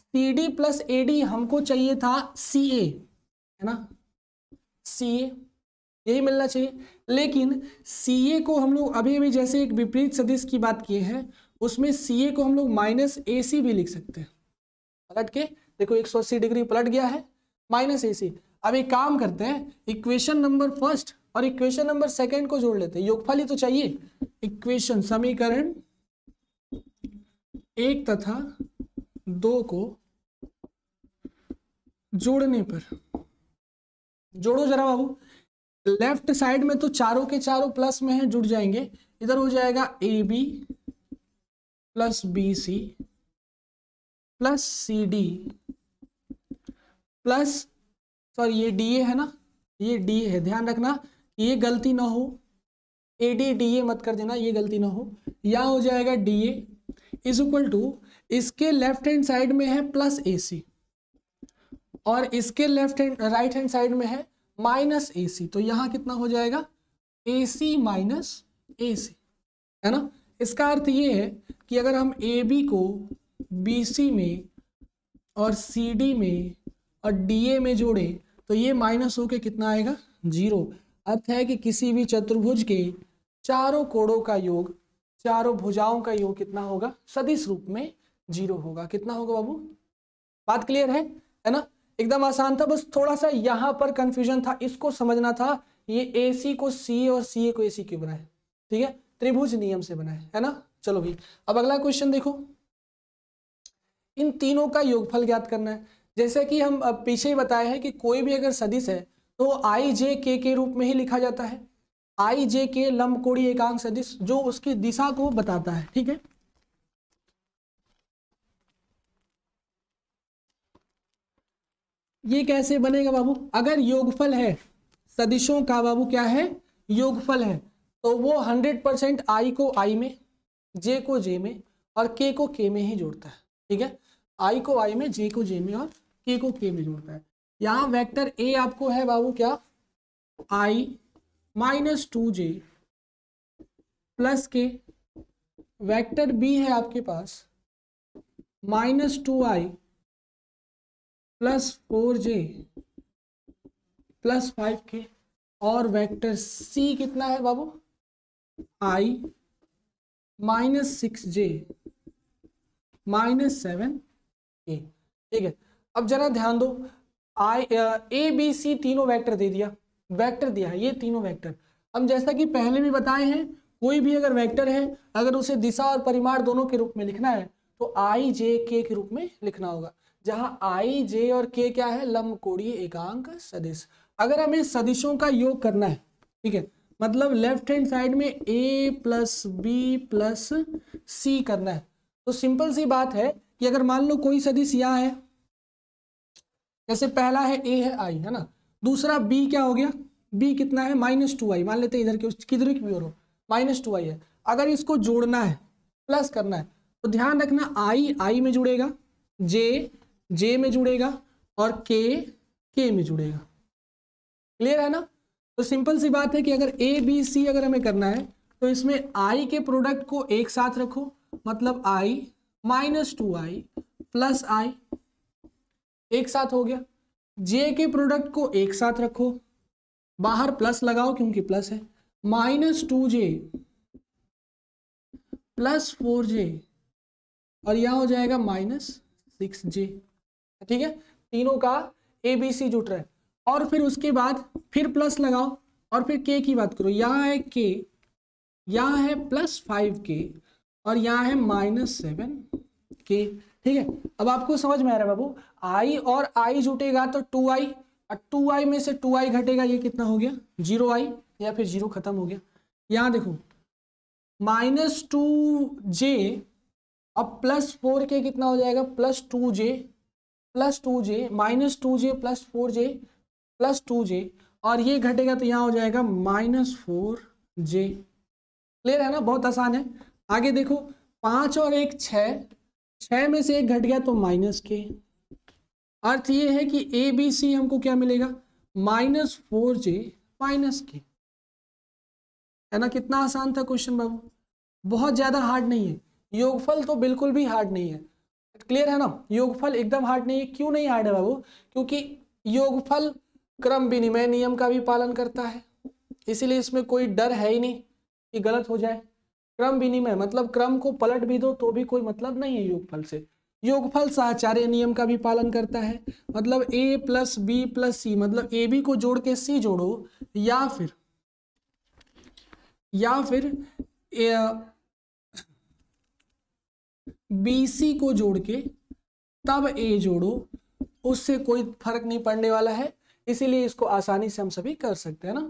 C D plus A D हमको चाहिए था सी ए है ना सी ए यही मिलना चाहिए लेकिन सी को हम लोग अभी अभी जैसे एक विपरीत सदिश की बात किए हैं उसमें सी को हम लोग माइनस ए भी लिख सकते हैं पलट के देखो एक सौ अस्सी डिग्री पलट गया है माइनस ए अब एक काम करते हैं इक्वेशन नंबर फर्स्ट और इक्वेशन नंबर सेकेंड को जोड़ लेते हैं योगफल ही तो चाहिए इक्वेशन समीकरण एक तथा दो को जोड़ने पर जोड़ो जरा बाबू लेफ्ट साइड में तो चारों के चारों प्लस में है जुड़ जाएंगे इधर हो जाएगा A B plus B C plus C D plus sorry ये डी ए है ना ये डी है ध्यान रखना कि ये गलती ना हो ए डी डी ए मत कर देना ये गलती ना हो या हो जाएगा D A is equal to इसके लेफ्ट हैंड साइड में है प्लस ए सी और इसके left hand right hand side में है माइनस ए सी तो यहाँ कितना हो जाएगा ए सी माइनस ए सी है ना इसका अर्थ ये है कि अगर हम ए बी को बी सी में और सी डी में और डी ए में जोड़ें तो ये माइनस होके कितना आएगा जीरो अर्थ है कि किसी भी चतुर्भुज के चारों कोणों का योग चारों भुजाओं का योग कितना होगा सदिश रूप में जीरो होगा कितना होगा बाबू बात क्लियर है है ना एकदम आसान था बस थोड़ा सा यहाँ पर कंफ्यूजन था इसको समझना था ये ए सी को सी ए और सी ए को ए सी क्यों बनाए ठीक है त्रिभुज नियम से बनाए है ना चलो भाई अब अगला क्वेश्चन देखो इन तीनों का योगफल ज्ञात करना है जैसे कि हम पीछे ही बताए है कि कोई भी अगर सदिश है तो आई जे के के रूप में ही लिखा जाता है आई जे के लम्बकोड़ी एकांक सदिश जो उसकी दिशा को बताता है ठीक है ये कैसे बनेगा बाबू अगर योगफल है सदिशों का बाबू क्या है योगफल है तो वो हंड्रेड परसेंट आई को आई में जे को जे में और के को के में ही जोड़ता है ठीक है आई को आई में जे को जे में और के को के में जोड़ता है यहाँ वेक्टर ए आपको है बाबू क्या I minus two J plus K vector B है आपके पास माइनस टू आई प्लस फोर जे प्लस फाइव के और वेक्टर सी कितना है बाबू I minus six J minus seven A ठीक है अब जरा ध्यान दो आई ए बी सी तीनों वेक्टर दे दिया वेक्टर दिया ये तीनों वेक्टर हम जैसा कि पहले भी बताए हैं कोई भी अगर वेक्टर है अगर उसे दिशा और परिमाण दोनों के रूप में लिखना है तो आई जे के रूप में लिखना होगा जहां आई जे और के क्या है लंब लंबकोणीय एकांक सदिश अगर हमें सदिशों का योग करना है ठीक है मतलब लेफ्ट हैंड साइड में A plus B plus C करना है तो सिंपल सी बात है कि अगर मान लो कोई सदिश यहां है जैसे पहला है ए है आई है ना दूसरा बी क्या हो गया बी कितना है माइनस टू आई मान लेते हैं इधर के किधर की ओर हो माइनस टू आई है अगर इसको जोड़ना है प्लस करना है तो ध्यान रखना आई आई में जुड़ेगा जे जे में जुड़ेगा और के के में जुड़ेगा क्लियर है ना तो सिंपल सी बात है कि अगर ए बी सी अगर हमें करना है तो इसमें आई के प्रोडक्ट को एक साथ रखो मतलब i minus two I plus i एक साथ हो गया जे के प्रोडक्ट को एक साथ रखो बाहर प्लस लगाओ क्योंकि प्लस है माइनस टू जे प्लस फोर जे और यह हो जाएगा माइनस सिक्स जे ठीक है तीनों का ए बी सी जुट रहा है और फिर उसके बाद फिर प्लस लगाओ और फिर के की बात करो यहाँ है के यहाँ है प्लस फाइव के और यहाँ है माइनस सेवन के ठीक है अब आपको समझ में आ रहा है बाबू आई और आई जुटेगा तो टू आई और टू आई में से टू आई घटेगा ये कितना हो गया जीरो आई या फिर जीरो खत्म हो गया यहाँ देखो माइनस टू जे अब प्लस फोर के कितना हो जाएगा प्लस टू जे plus two j minus two जे प्लस फोर जे प्लस टू जे और ये घटेगा तो यहाँ हो जाएगा माइनस फोर जे क्लियर है ना बहुत आसान है आगे देखो पाँच और एक छ छः में से एक घट गया तो माइनस के अर्थ ये है कि ए बी सी हमको क्या मिलेगा माइनस फोर जे माइनस के है ना कितना आसान था क्वेश्चन बाबू बहुत ज़्यादा हार्ड नहीं है योगफल तो बिल्कुल भी हार्ड नहीं है क्लियर है ना योगफल एकदम हार्ड नहीं है क्यों नहीं हार्ड है बाबू क्योंकि योगफल क्रम विनिमय नियम का भी पालन करता है इसीलिए इसमें कोई डर है ही नहीं कि गलत हो जाए क्रम विनिमय मतलब क्रम को पलट भी दो तो भी कोई मतलब नहीं है योगफल से योगफल साहचार्य नियम का भी पालन करता है मतलब a plus B plus c मतलब ए बी को जोड़ के सी जोड़ो या फिर या फिर बी सी को जोड़ के तब ए जोड़ो उससे कोई फर्क नहीं पड़ने वाला है इसीलिए इसको आसानी से हम सभी कर सकते हैं ना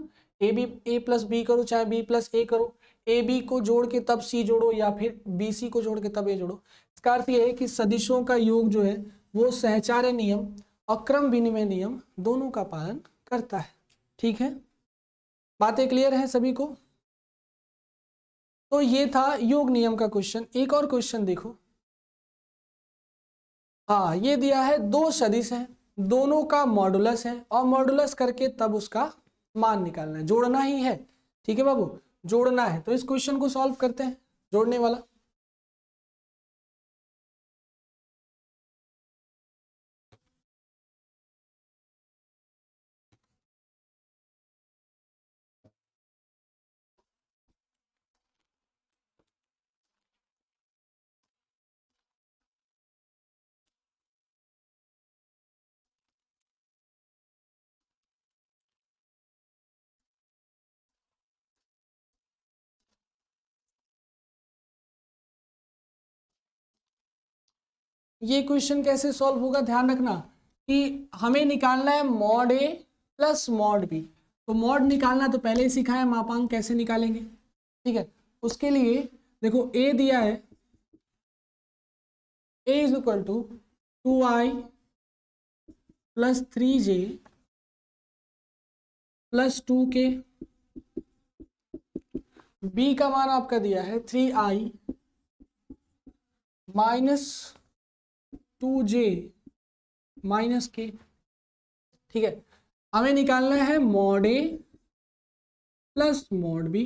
a b a plus b करो चाहे बी प्लस ए करो ए बी को जोड़ के तब सी जोड़ो या फिर बी सी को जोड़ के तब ए जोड़ो इसका अर्थ यह है कि सदिशों का योग जो है वो सहचार्य नियम और क्रम विनिमय नियम दोनों का पालन करता है ठीक है बातें क्लियर है सभी को तो ये था योग नियम का क्वेश्चन एक और क्वेश्चन देखो हाँ ये दिया है दो सदिश हैं दोनों का मॉडुलस है और मॉडुलस करके तब उसका मान निकालना है जोड़ना ही है ठीक है बाबू जोड़ना है तो इस क्वेश्चन को सॉल्व करते हैं जोड़ने वाला ये क्वेश्चन कैसे सॉल्व होगा ध्यान रखना कि हमें निकालना है mod a plus mod b तो मॉड निकालना तो पहले ही सीखा है मापांक कैसे निकालेंगे ठीक है उसके लिए देखो ए दिया है a is equal to two I plus three j plus two k b का मान आपका दिया है three i minus two j minus k ठीक है हमें निकालना है mod a plus mod b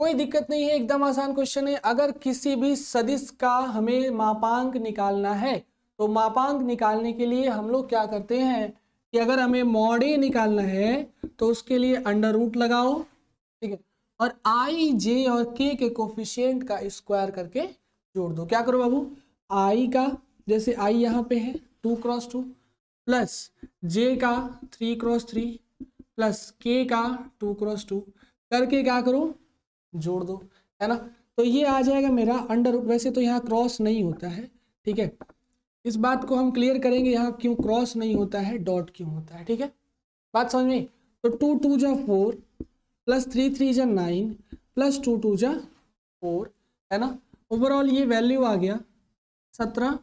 कोई दिक्कत नहीं है एकदम आसान क्वेश्चन है अगर किसी भी सदिश का हमें मापांक निकालना है तो मापांक निकालने के लिए हम लोग क्या करते हैं कि अगर हमें मॉड ए निकालना है तो उसके लिए अंडर रूट लगाओ ठीक है और आई जे और के के कोफिशियंट का स्क्वायर करके जोड़ दो क्या करो बाबू आई का जैसे आई यहाँ पे है two cross two plus j का थ्री क्रॉस थ्री प्लस के का टू क्रॉस टू करके क्या करो जोड़ दो है ना तो ये आ जाएगा मेरा अंडर वैसे तो यहाँ क्रॉस नहीं होता है ठीक है इस बात को हम क्लियर करेंगे यहाँ क्यों क्रॉस नहीं होता है डॉट क्यों होता है ठीक है बात समझ में तो टू टू जा फोर प्लस थ्री थ्री जा नाइन प्लस टू टू जा फोर है ना ओवरऑल ये वैल्यू आ गया सत्रह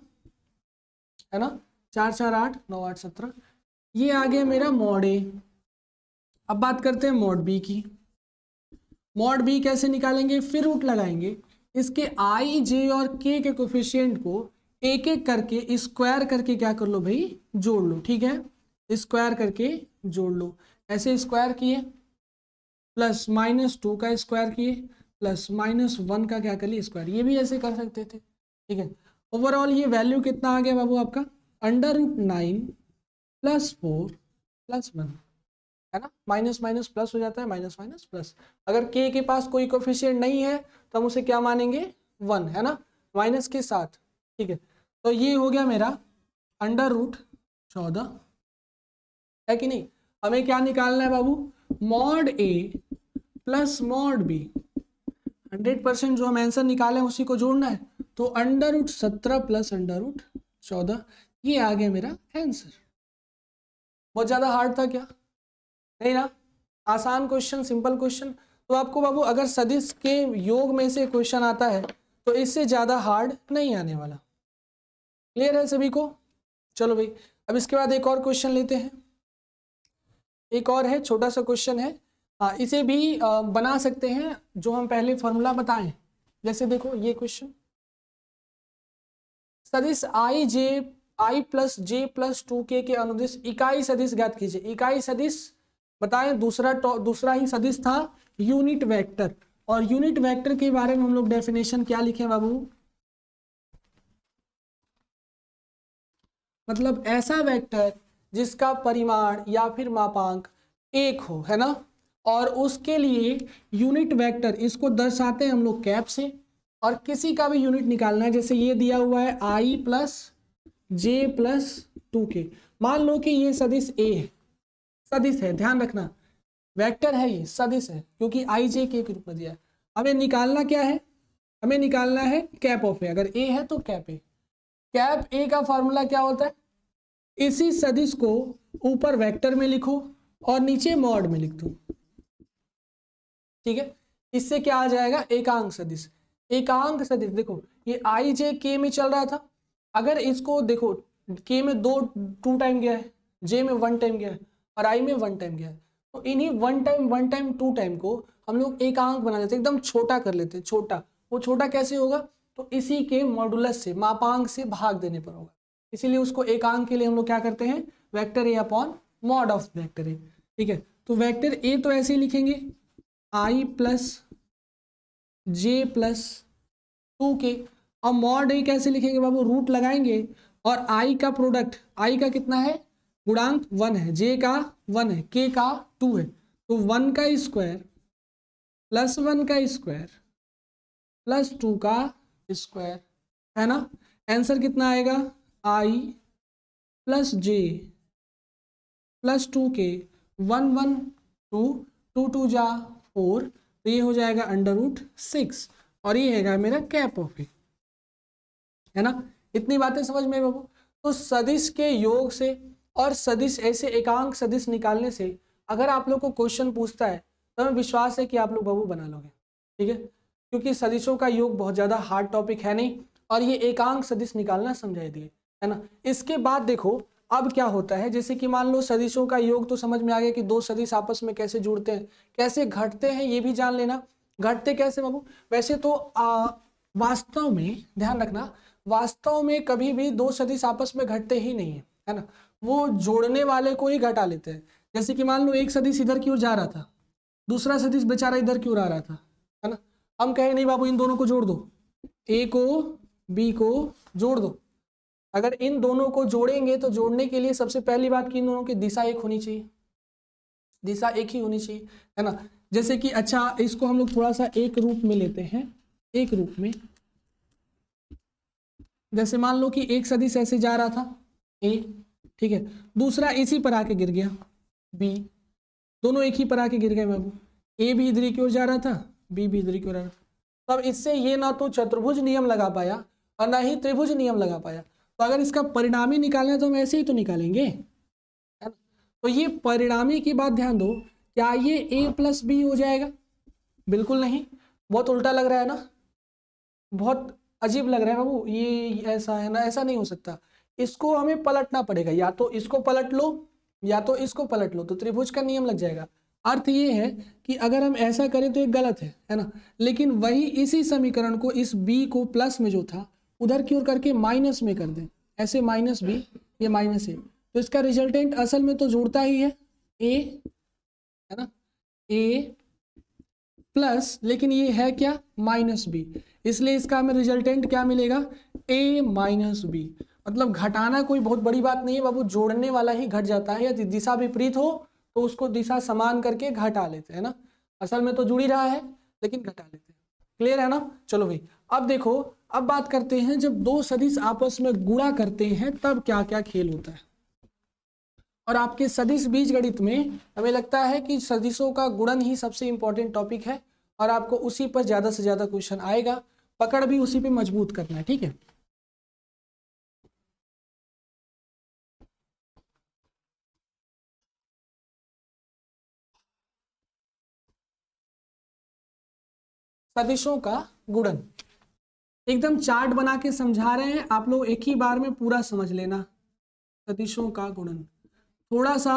है ना चार चार आठ नौ आठ सत्रह ये आ गया मेरा मॉड ए अब बात करते हैं मॉड बी की मॉड बी कैसे निकालेंगे फिर रूट लगाएंगे इसके आई जे और के के कोफिशियंट को एक एक करके स्क्वायर करके क्या कर लो भाई जोड़ लो ठीक है स्क्वायर करके जोड़ लो ऐसे स्क्वायर किए प्लस माइनस टू का स्क्वायर किए प्लस माइनस वन का क्या कर लिए स्क्वायर ये भी ऐसे कर सकते थे ठीक है ओवरऑल ये वैल्यू कितना आ गया बाबू आपका under nine plus four plus one है ना माइनस माइनस प्लस हो जाता है माइनस माइनस प्लस अगर के के पास कोई कोफिशियंट नहीं है तो हम उसे क्या मानेंगे वन है ना माइनस के साथ ठीक है तो ये हो गया मेरा अंडर रूट चौदह है कि नहीं हमें क्या निकालना है बाबू mod a plus mod b hundred percent जो हम आंसर निकाले उसी को जोड़ना है तो अंडर उठ सत्रह प्लस अंडर उठ चौदह ये आ गया मेरा आंसर बहुत ज़्यादा हार्ड था क्या नहीं ना आसान क्वेश्चन सिंपल क्वेश्चन तो आपको बाबू अगर सदिश के योग में से क्वेश्चन आता है तो इससे ज़्यादा हार्ड नहीं आने वाला क्लियर है सभी को चलो भाई अब इसके बाद एक और क्वेश्चन लेते हैं एक और है छोटा सा क्वेश्चन है हाँ इसे भी बना सकते हैं जो हम पहले फॉर्मूला बताएं जैसे देखो ये क्वेश्चन सदिश i j i plus j plus two k k अनुदिश इकाई सदिश ज्ञात कीजिए इकाई सदिश बताएं दूसरा दूसरा ही सदिश था यूनिट वेक्टर और यूनिट वेक्टर के बारे में हम लोग डेफिनेशन क्या लिखे बाबू मतलब ऐसा वेक्टर जिसका परिमाण या फिर मापांक एक हो है ना और उसके लिए यूनिट वेक्टर इसको दर्शाते हैं हम लोग कैप से और किसी का भी यूनिट निकालना है जैसे ये दिया हुआ है i plus j plus two k मान लो कि ये सदिश ए है सदिश है ध्यान रखना वेक्टर है ये सदिश है क्योंकि आई जे के रूप में दिया है हमें निकालना क्या है हमें निकालना है कैप ऑफ ए अगर ए है तो कैप ए कैप ए का फॉर्मूला क्या होता है इसी सदिश को ऊपर वेक्टर में लिखो और नीचे मॉड में लिख दो ठीक है इससे क्या आ जाएगा एकांक सदिश एकांक सदिश देखो ये आई जे के में चल रहा था अगर इसको देखो के में दो टू टाइम गया है जे में वन टाइम गया है और आई में वन टाइम गया है तो इन्हीं one time one time two time को हम लोग एकांक बना लेते हैं एकदम छोटा कर लेते हैं छोटा वो छोटा कैसे होगा तो इसी के मॉडुलस से मापांक से भाग देने पर होगा इसीलिए उसको एकांक के लिए हम लोग क्या करते हैं vector A upon mod of vector a ठीक है तो वैक्टर ए तो ऐसे ही लिखेंगे i plus j plus two k और मॉड ए कैसे लिखेंगे बाबू रूट लगाएंगे और आई का प्रोडक्ट आई का कितना है गुणांक वन है जे का वन है के का टू है तो वन का स्क्वायर प्लस वन का स्क्वायर प्लस टू का स्क्वायर है ना आंसर कितना आएगा i plus j plus two k one one two two two जा फोर तो ये हो जाएगा अंडर रूट सिक्स और ये है मेरा कैप ऑफ ए है ना इतनी बातें समझ में बाबू तो सदिश के योग से और सदिश ऐसे एकांक सदिश निकालने से अगर आप लोग को क्वेश्चन पूछता है तो हमें विश्वास है कि आप लोग बाबू बना लोगे ठीक है क्योंकि सदिशों का योग बहुत ज़्यादा हार्ड टॉपिक है नहीं और ये एकांक सदिश निकालना समझाई दिए है ना इसके बाद देखो अब क्या होता है जैसे कि मान लो सदिशों का योग तो समझ में आ गया कि दो सदिश आपस में कैसे जुड़ते हैं कैसे घटते हैं ये भी जान लेना घटते कैसे बाबू वैसे तो आ, वास्तव में ध्यान रखना वास्तव में कभी भी दो सदिश आपस में घटते ही नहीं है है ना वो जोड़ने वाले को ही घटा लेते हैं जैसे कि मान लो एक सदिश इधर की ओर जा रहा था दूसरा सदिश बेचारा इधर की ओर आ रहा था है ना हम कहें नहीं बाबू इन दोनों को जोड़ दो ए को बी को जोड़ दो अगर इन दोनों को जोड़ेंगे तो जोड़ने के लिए सबसे पहली बात कि इन दोनों की दिशा एक होनी चाहिए दिशा एक ही होनी चाहिए है ना जैसे कि अच्छा इसको हम लोग थोड़ा सा एक रूप में लेते हैं एक रूप में जैसे मान लो कि एक सदिश ऐसे जा रहा था ए ठीक है दूसरा इसी पर आके गिर गया बी दोनों एक ही पर आके गिर गए बाबू ए भी इधर की ओर जा रहा था बी भी इधर की ओर जा रहा था तो अब इससे ये ना तो चतुर्भुज नियम लगा पाया और ना ही त्रिभुज नियम लगा पाया तो अगर इसका परिणामी निकालना है तो हम ऐसे ही तो निकालेंगे है ना तो ये परिणामी की बात ध्यान दो क्या ये ए प्लस बी हो जाएगा बिल्कुल नहीं बहुत उल्टा लग रहा है ना बहुत अजीब लग रहा है बाबू ये ऐसा है ना ऐसा नहीं हो सकता इसको हमें पलटना पड़ेगा या तो इसको पलट लो या तो इसको पलट लो तो त्रिभुज का नियम लग जाएगा अर्थ ये है कि अगर हम ऐसा करें तो ये गलत है है ना लेकिन वही इसी समीकरण को इस बी को प्लस में जो था उधर की ओर करके माइनस में कर दें ऐसे माइनस बी ये माइनस ए तो इसका रिजल्टेंट असल में तो जुड़ता ही है ए है ना ए प्लस लेकिन ये है क्या माइनस बी इसलिए इसका हमें रिजल्टेंट क्या मिलेगा ए माइनस बी मतलब घटाना कोई बहुत बड़ी बात नहीं है बाबू जोड़ने वाला ही घट जाता है यदि दिशा विपरीत हो तो उसको दिशा समान करके घटा लेते हैं ना असल में तो जुड़ी रहा है लेकिन घटा लेते हैं क्लियर है ना चलो भाई अब देखो अब बात करते हैं जब दो सदिश आपस में गुणा करते हैं तब क्या क्या खेल होता है और आपके सदिश बीजगणित में हमें लगता है कि सदिशों का गुणन ही सबसे इंपॉर्टेंट टॉपिक है और आपको उसी पर ज़्यादा से ज़्यादा क्वेश्चन आएगा पकड़ भी उसी पे मजबूत करना है ठीक है सदिशों का गुणन एकदम चार्ट बना के समझा रहे हैं आप लोग एक ही बार में पूरा समझ लेना सदिशों का गुणन थोड़ा सा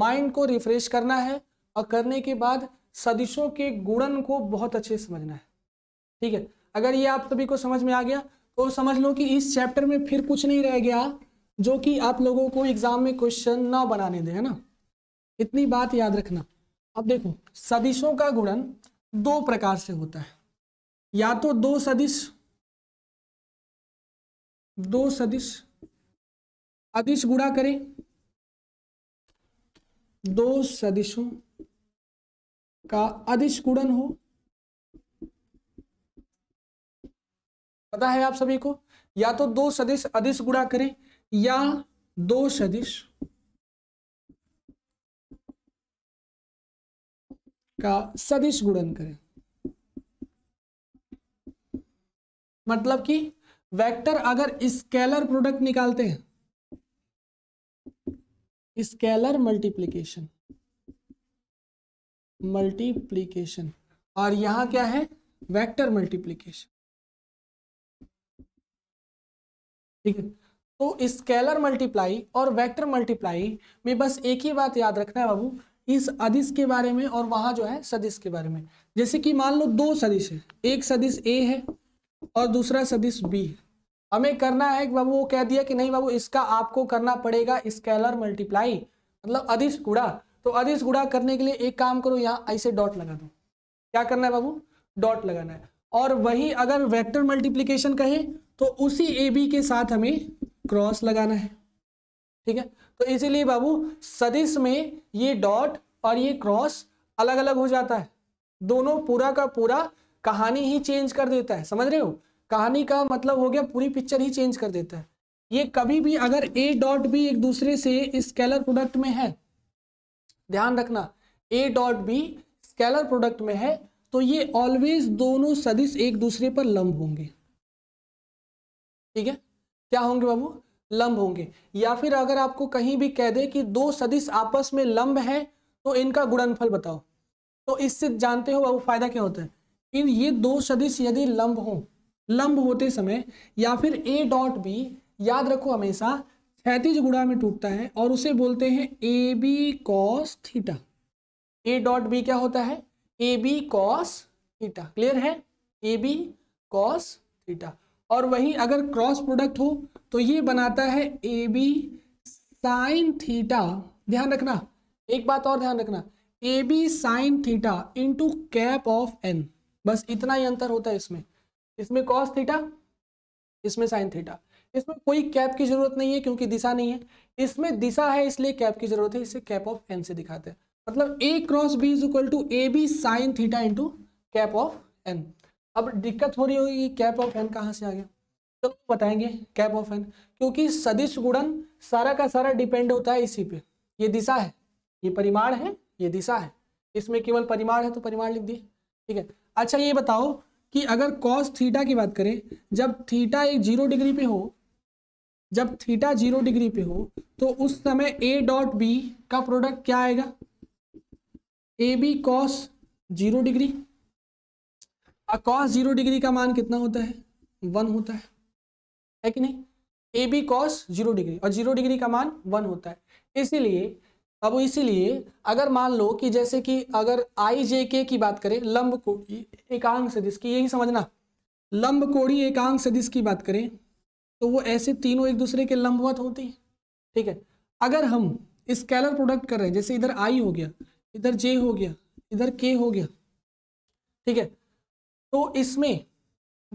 माइंड को रिफ्रेश करना है और करने के बाद सदिशों के गुणन को बहुत अच्छे समझना है ठीक है अगर ये आप सभी को समझ में आ गया तो समझ लो कि इस चैप्टर में फिर कुछ नहीं रह गया जो कि आप लोगों को एग्जाम में क्वेश्चन ना बनाने दे है ना इतनी बात याद रखना अब देखो सदिशों का गुणन दो प्रकार से होता है या तो दो सदिश दो सदिश अदिश गुणा करें दो सदिशों का अदिश गुणन हो पता है आप सभी को या तो दो सदिश अदिश गुणा करें या दो सदिश का सदिश गुणन करें मतलब कि वेक्टर अगर स्केलर प्रोडक्ट निकालते हैं स्केलर मल्टीप्लीकेशन मल्टीप्लीकेशन और यहां क्या है वेक्टर मल्टीप्लीकेशन ठीक है तो स्केलर मल्टीप्लाई और वेक्टर मल्टीप्लाई में बस एक ही बात याद रखना है बाबू इस अदिश के बारे में और वहां जो है सदिश के बारे में जैसे कि मान लो दो सदिश है एक सदिश ए है और दूसरा सदिश बी हमें करना है कि बाबू वो कह दिया कि नहीं बाबू इसका आपको करना पड़ेगा स्केलर मल्टीप्लाई मतलब अधिस गुड़ा तो अधिस गुड़ा करने के लिए एक काम करो यहाँ ऐसे डॉट लगा दो क्या करना है बाबू डॉट लगाना है और वही अगर वेक्टर मल्टीप्लीकेशन कहें तो उसी ए बी के साथ हमें क्रॉस लगाना है ठीक है तो इसीलिए बाबू सदिश में ये डॉट और ये क्रॉस अलग अलग हो जाता है दोनों पूरा का पूरा कहानी ही चेंज कर देता है समझ रहे हो कहानी का मतलब हो गया पूरी पिक्चर ही चेंज कर देता है ये कभी भी अगर ए डॉट बी एक दूसरे से स्केलर प्रोडक्ट में है ध्यान रखना a dot b scalar product में है तो ये ऑलवेज दोनों सदिश एक दूसरे पर लंब होंगे ठीक है क्या होंगे बाबू लंब होंगे या फिर अगर आपको कहीं भी कह दे कि दो सदिश आपस में लंब है तो इनका गुणनफल बताओ तो इससे जानते हो बाबू फायदा क्या होता है इन ये दो सदिश यदि लंब हो लंब होते समय या फिर ए डॉट बी याद रखो हमेशा क्षैतिज गुड़ा में टूटता है और उसे बोलते हैं a B cos theta a dot b क्या होता है a B cos theta clear है ए बी कॉस थीटा और वहीं अगर क्रॉस प्रोडक्ट हो तो ये बनाता है ए बी साइन थीटा ध्यान रखना एक बात और ध्यान रखना a b sine theta into cap of n बस इतना ही अंतर होता है इसमें इसमें कॉस थीटा इसमें साइन थीटा इसमें कोई कैप की जरूरत नहीं है क्योंकि दिशा नहीं है इसमें दिशा है इसलिए कैप की जरूरत है इसे कैप ऑफ एन से दिखाते हैं मतलब a cross b is equal to A b sine theta into cap of n अब दिक्कत हो रही होगी कैप ऑफ एन कहाँ से आ गया तो बताएंगे कैप ऑफ एन क्योंकि सदिश गुणन सारा का सारा डिपेंड होता है इसी पे ये दिशा है ये परिमाण है ये दिशा है इसमें केवल परिमाण है तो परिमाण लिख दिए ठीक है अच्छा ये बताओ कि अगर कॉस थीटा की बात करें जब थीटा एक जीरो डिग्री पे हो जब थीटा जीरो डिग्री पे हो तो उस समय ए डॉट बी का प्रोडक्ट क्या आएगा a B cos zero degree cos zero degree का मान कितना होता है वन होता है है कि नहीं a B cos zero degree और जीरो डिग्री का मान वन होता है इसीलिए अब इसीलिए अगर मान लो कि जैसे कि अगर आई जे के की बात करें लंब कोड़ी एकांक सदिश की यही समझना लंब कोड़ी एकांक सदिश की बात करें तो वो ऐसे तीनों एक दूसरे के लंबवत होती है ठीक है अगर हम स्केलर प्रोडक्ट कर रहे हैं जैसे इधर आई हो गया इधर जे हो गया इधर के हो गया ठीक है तो इसमें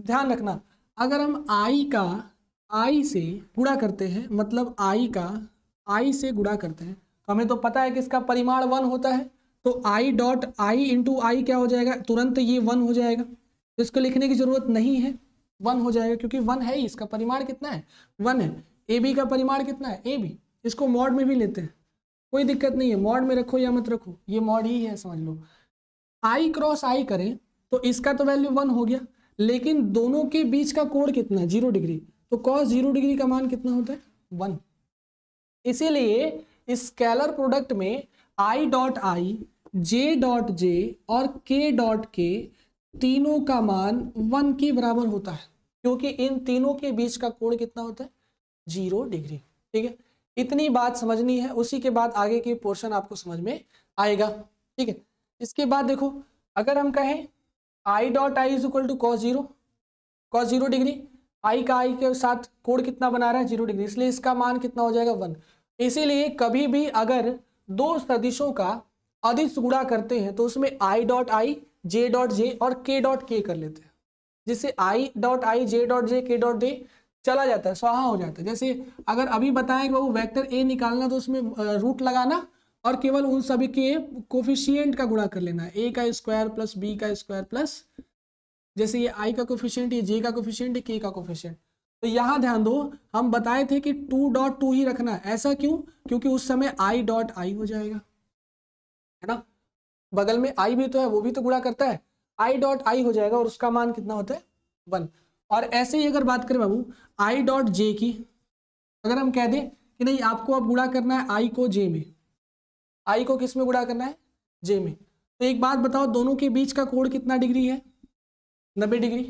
ध्यान रखना अगर हम आई का आई से गुड़ा करते हैं मतलब आई का आई से गुड़ा करते हैं तो हमें तो पता है कि इसका परिमाण वन होता है तो आई डॉट आई इंटू आई क्या हो जाएगा तुरंत ये वन हो जाएगा तो इसको लिखने की जरूरत नहीं है वन हो जाएगा क्योंकि वन है ही इसका परिमाण कितना है वन है ए बी का परिमाण कितना है ए बी इसको मॉड में भी लेते हैं कोई दिक्कत नहीं है मॉड में रखो या मत रखो ये मॉड ही है समझ लो आई क्रॉस आई करें तो इसका तो वैल्यू वन हो गया लेकिन दोनों के बीच का कोण कितना है जीरो डिग्री तो कॉस जीरो डिग्री का मान कितना होता है वन इसीलिए स्केलर प्रोडक्ट में आई डॉट आई जे डॉट जे और के डॉट के तीनों का मान वन के बराबर होता है क्योंकि इन तीनों के बीच का कोण कितना होता है जीरो डिग्री ठीक है इतनी बात समझनी है उसी के बाद आगे की पोर्शन आपको समझ में आएगा ठीक है इसके बाद देखो अगर हम कहें i dot i is equal to cos zero cos zero degree i का आई के साथ कोण कितना बना रहा है जीरो डिग्री इसलिए इसका मान कितना हो जाएगा वन इसीलिए कभी भी अगर दो सदिशों का अधिक गुणा करते हैं तो उसमें आई डॉट आई जे डॉट जे और के डॉट के कर लेते हैं जिससे आई डॉट आई जे डॉट जे के डॉट जे चला जाता है स्वाहा हो जाता है जैसे अगर अभी बताएं कि बाबू वेक्टर ए निकालना तो उसमें रूट लगाना और केवल उन सभी के कोफिशियंट का गुणा कर लेना ए का स्क्वायर प्लस बी का स्क्वायर प्लस जैसे ये आई का कोफिशियंट ये जे का कोफिशियंट ये के का कोफिशियंट तो यहां ध्यान दो हम बताए थे कि टू डॉट टू ही रखना है ऐसा क्यों क्योंकि उस समय आई डॉट आई हो जाएगा है ना बगल में आई भी तो है वो भी तो गुड़ा करता है आई डॉट आई हो जाएगा और उसका मान कितना होता है वन और ऐसे ही अगर बात करें बाबू आई डॉट जे की अगर हम कह दें कि नहीं आपको अब गुड़ा करना है आई को जे में आई को किस में गुड़ा करना है जे में तो एक बात बताओ दोनों के बीच का कोण कितना डिग्री है नब्बे डिग्री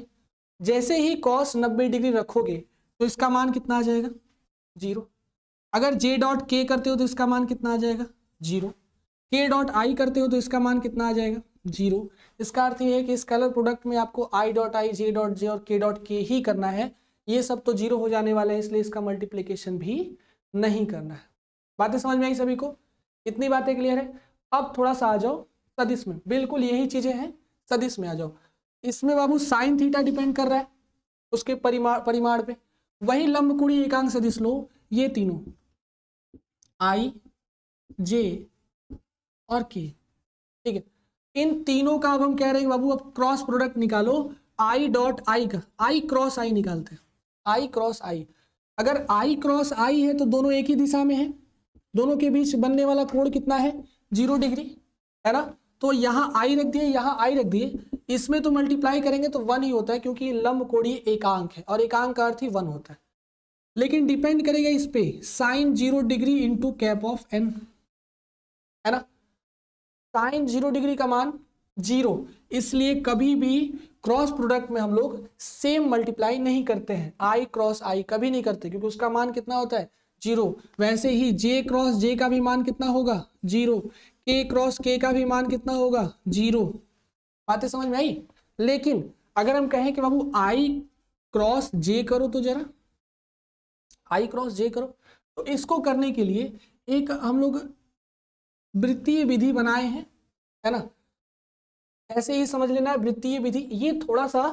जैसे ही कॉस 90 डिग्री रखोगे तो इसका मान कितना आ जाएगा जीरो अगर जे डॉट के करते हो तो इसका मान कितना आ जाएगा जीरो के डॉट आई करते हो तो इसका मान कितना आ जाएगा जीरो इसका अर्थ यह है कि इस कलर प्रोडक्ट में आपको आई डॉट आई जे डॉट जे और के डॉट के ही करना है ये सब तो जीरो हो जाने वाला है इसलिए इसका मल्टीप्लीकेशन भी नहीं करना है बातें समझ में आई सभी को इतनी बातें क्लियर है अब थोड़ा सा आ जाओ सदिश में बिल्कुल यही चीज़ें हैं सदिश में आ जाओ इसमें बाबू साइन थीटा डिपेंड कर रहा है उसके परिमाण परिमाण पे वही लंबकुड़ी एकांक सदिश लो ये तीनों आई जे और के ठीक है इन तीनों का अब हम कह रहे हैं बाबू अब क्रॉस प्रोडक्ट निकालो आई डॉट आई का आई क्रॉस आई निकालते हैं आई क्रॉस आई अगर आई क्रॉस आई है तो दोनों एक ही दिशा में है दोनों के बीच बनने वाला कोण कितना है जीरो डिग्री है ना तो यहाँ आई रख दिए यहाँ आई रख दिए इसमें तो मल्टीप्लाई करेंगे तो वन ही होता है क्योंकि लंब कोड़ी एकांक है और एकांक का अर्थ ही वन होता है लेकिन डिपेंड करेगा इस पे sine zero degree into cap of n है ना साइन जीरो डिग्री का मान जीरो इसलिए कभी भी क्रॉस प्रोडक्ट में हम लोग सेम मल्टीप्लाई नहीं करते हैं आई क्रॉस आई कभी नहीं करते क्योंकि उसका मान कितना होता है जीरो वैसे ही जे क्रॉस जे का भी मान कितना होगा जीरो के क्रॉस के का भी मान कितना होगा जीरो बातें समझ में आई लेकिन अगर हम कहें कि बाबू आई क्रॉस जे करो तो जरा आई क्रॉस जे करो तो इसको करने के लिए एक हम लोग वृत्तीय विधि बनाए हैं है ना ऐसे ही समझ लेना है वृत्तीय विधि ये थोड़ा सा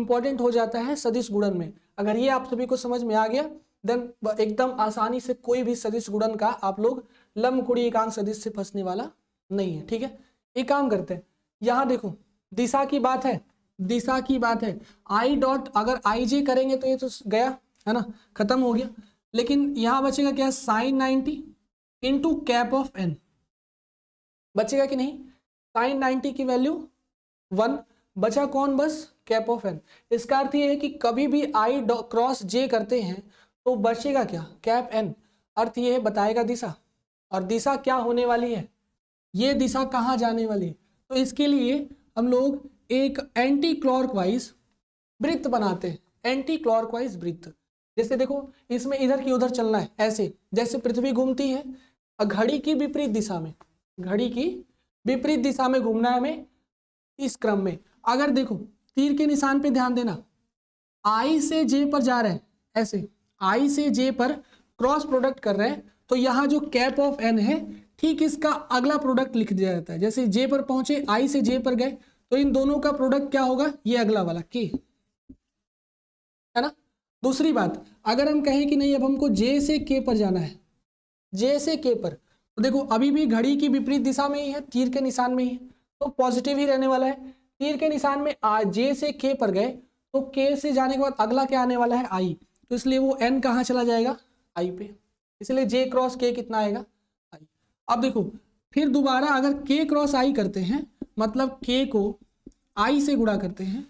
इंपॉर्टेंट हो जाता है सदिश गुणन में अगर ये आप सभी को समझ में आ गया देन एकदम आसानी से कोई भी सदिश गुणन का आप लोग लम्ब कुड़ी एकांक सदिश से फंसने वाला नहीं है ठीक है एक काम करते हैं यहां देखो दिशा की बात है दिशा की बात है आई डॉट अगर आई जे करेंगे तो ये तो गया है ना खत्म हो गया लेकिन यहाँ बचेगा क्या sine ninety into cap of n बचेगा कि नहीं साइन नाइनटी की वैल्यू वन बचा कौन बस कैप ऑफ एन इसका अर्थ ये है कि कभी भी आई क्रॉस जे करते हैं तो बचेगा क्या कैप एन अर्थ ये है बताएगा दिशा और दिशा क्या होने वाली है ये दिशा कहाँ जाने वाली है तो इसके लिए हम लोग एक एंटी क्लॉक वाइज वृत्त बनाते हैं एंटी क्लॉक वाइज वृत्त जैसे देखो इसमें इधर की उधर चलना है ऐसे जैसे पृथ्वी घूमती है और घड़ी की विपरीत दिशा में घड़ी की विपरीत दिशा में घूमना है हमें इस क्रम में अगर देखो तीर के निशान पे ध्यान देना आई से जे पर जा रहे हैं ऐसे आई से जे पर क्रॉस प्रोडक्ट कर रहे हैं तो यहाँ जो कैप ऑफ एन है ठीक इसका अगला प्रोडक्ट लिख दिया जाता है जैसे जे पर पहुंचे आई से जे पर गए तो इन दोनों का प्रोडक्ट क्या होगा ये अगला वाला के है ना दूसरी बात अगर हम कहें कि नहीं अब हमको जे से के पर जाना है जे से के पर तो देखो अभी भी घड़ी की विपरीत दिशा में ही है तीर के निशान में ही है तो पॉजिटिव ही रहने वाला है तीर के निशान में आ जे से के पर गए तो के से जाने के बाद अगला क्या आने वाला है आई तो इसलिए वो एन कहाँ चला जाएगा आई पे इसलिए जे क्रॉस के कितना आएगा अब देखो फिर दोबारा अगर के क्रॉस आई करते हैं मतलब के को आई से गुड़ा करते हैं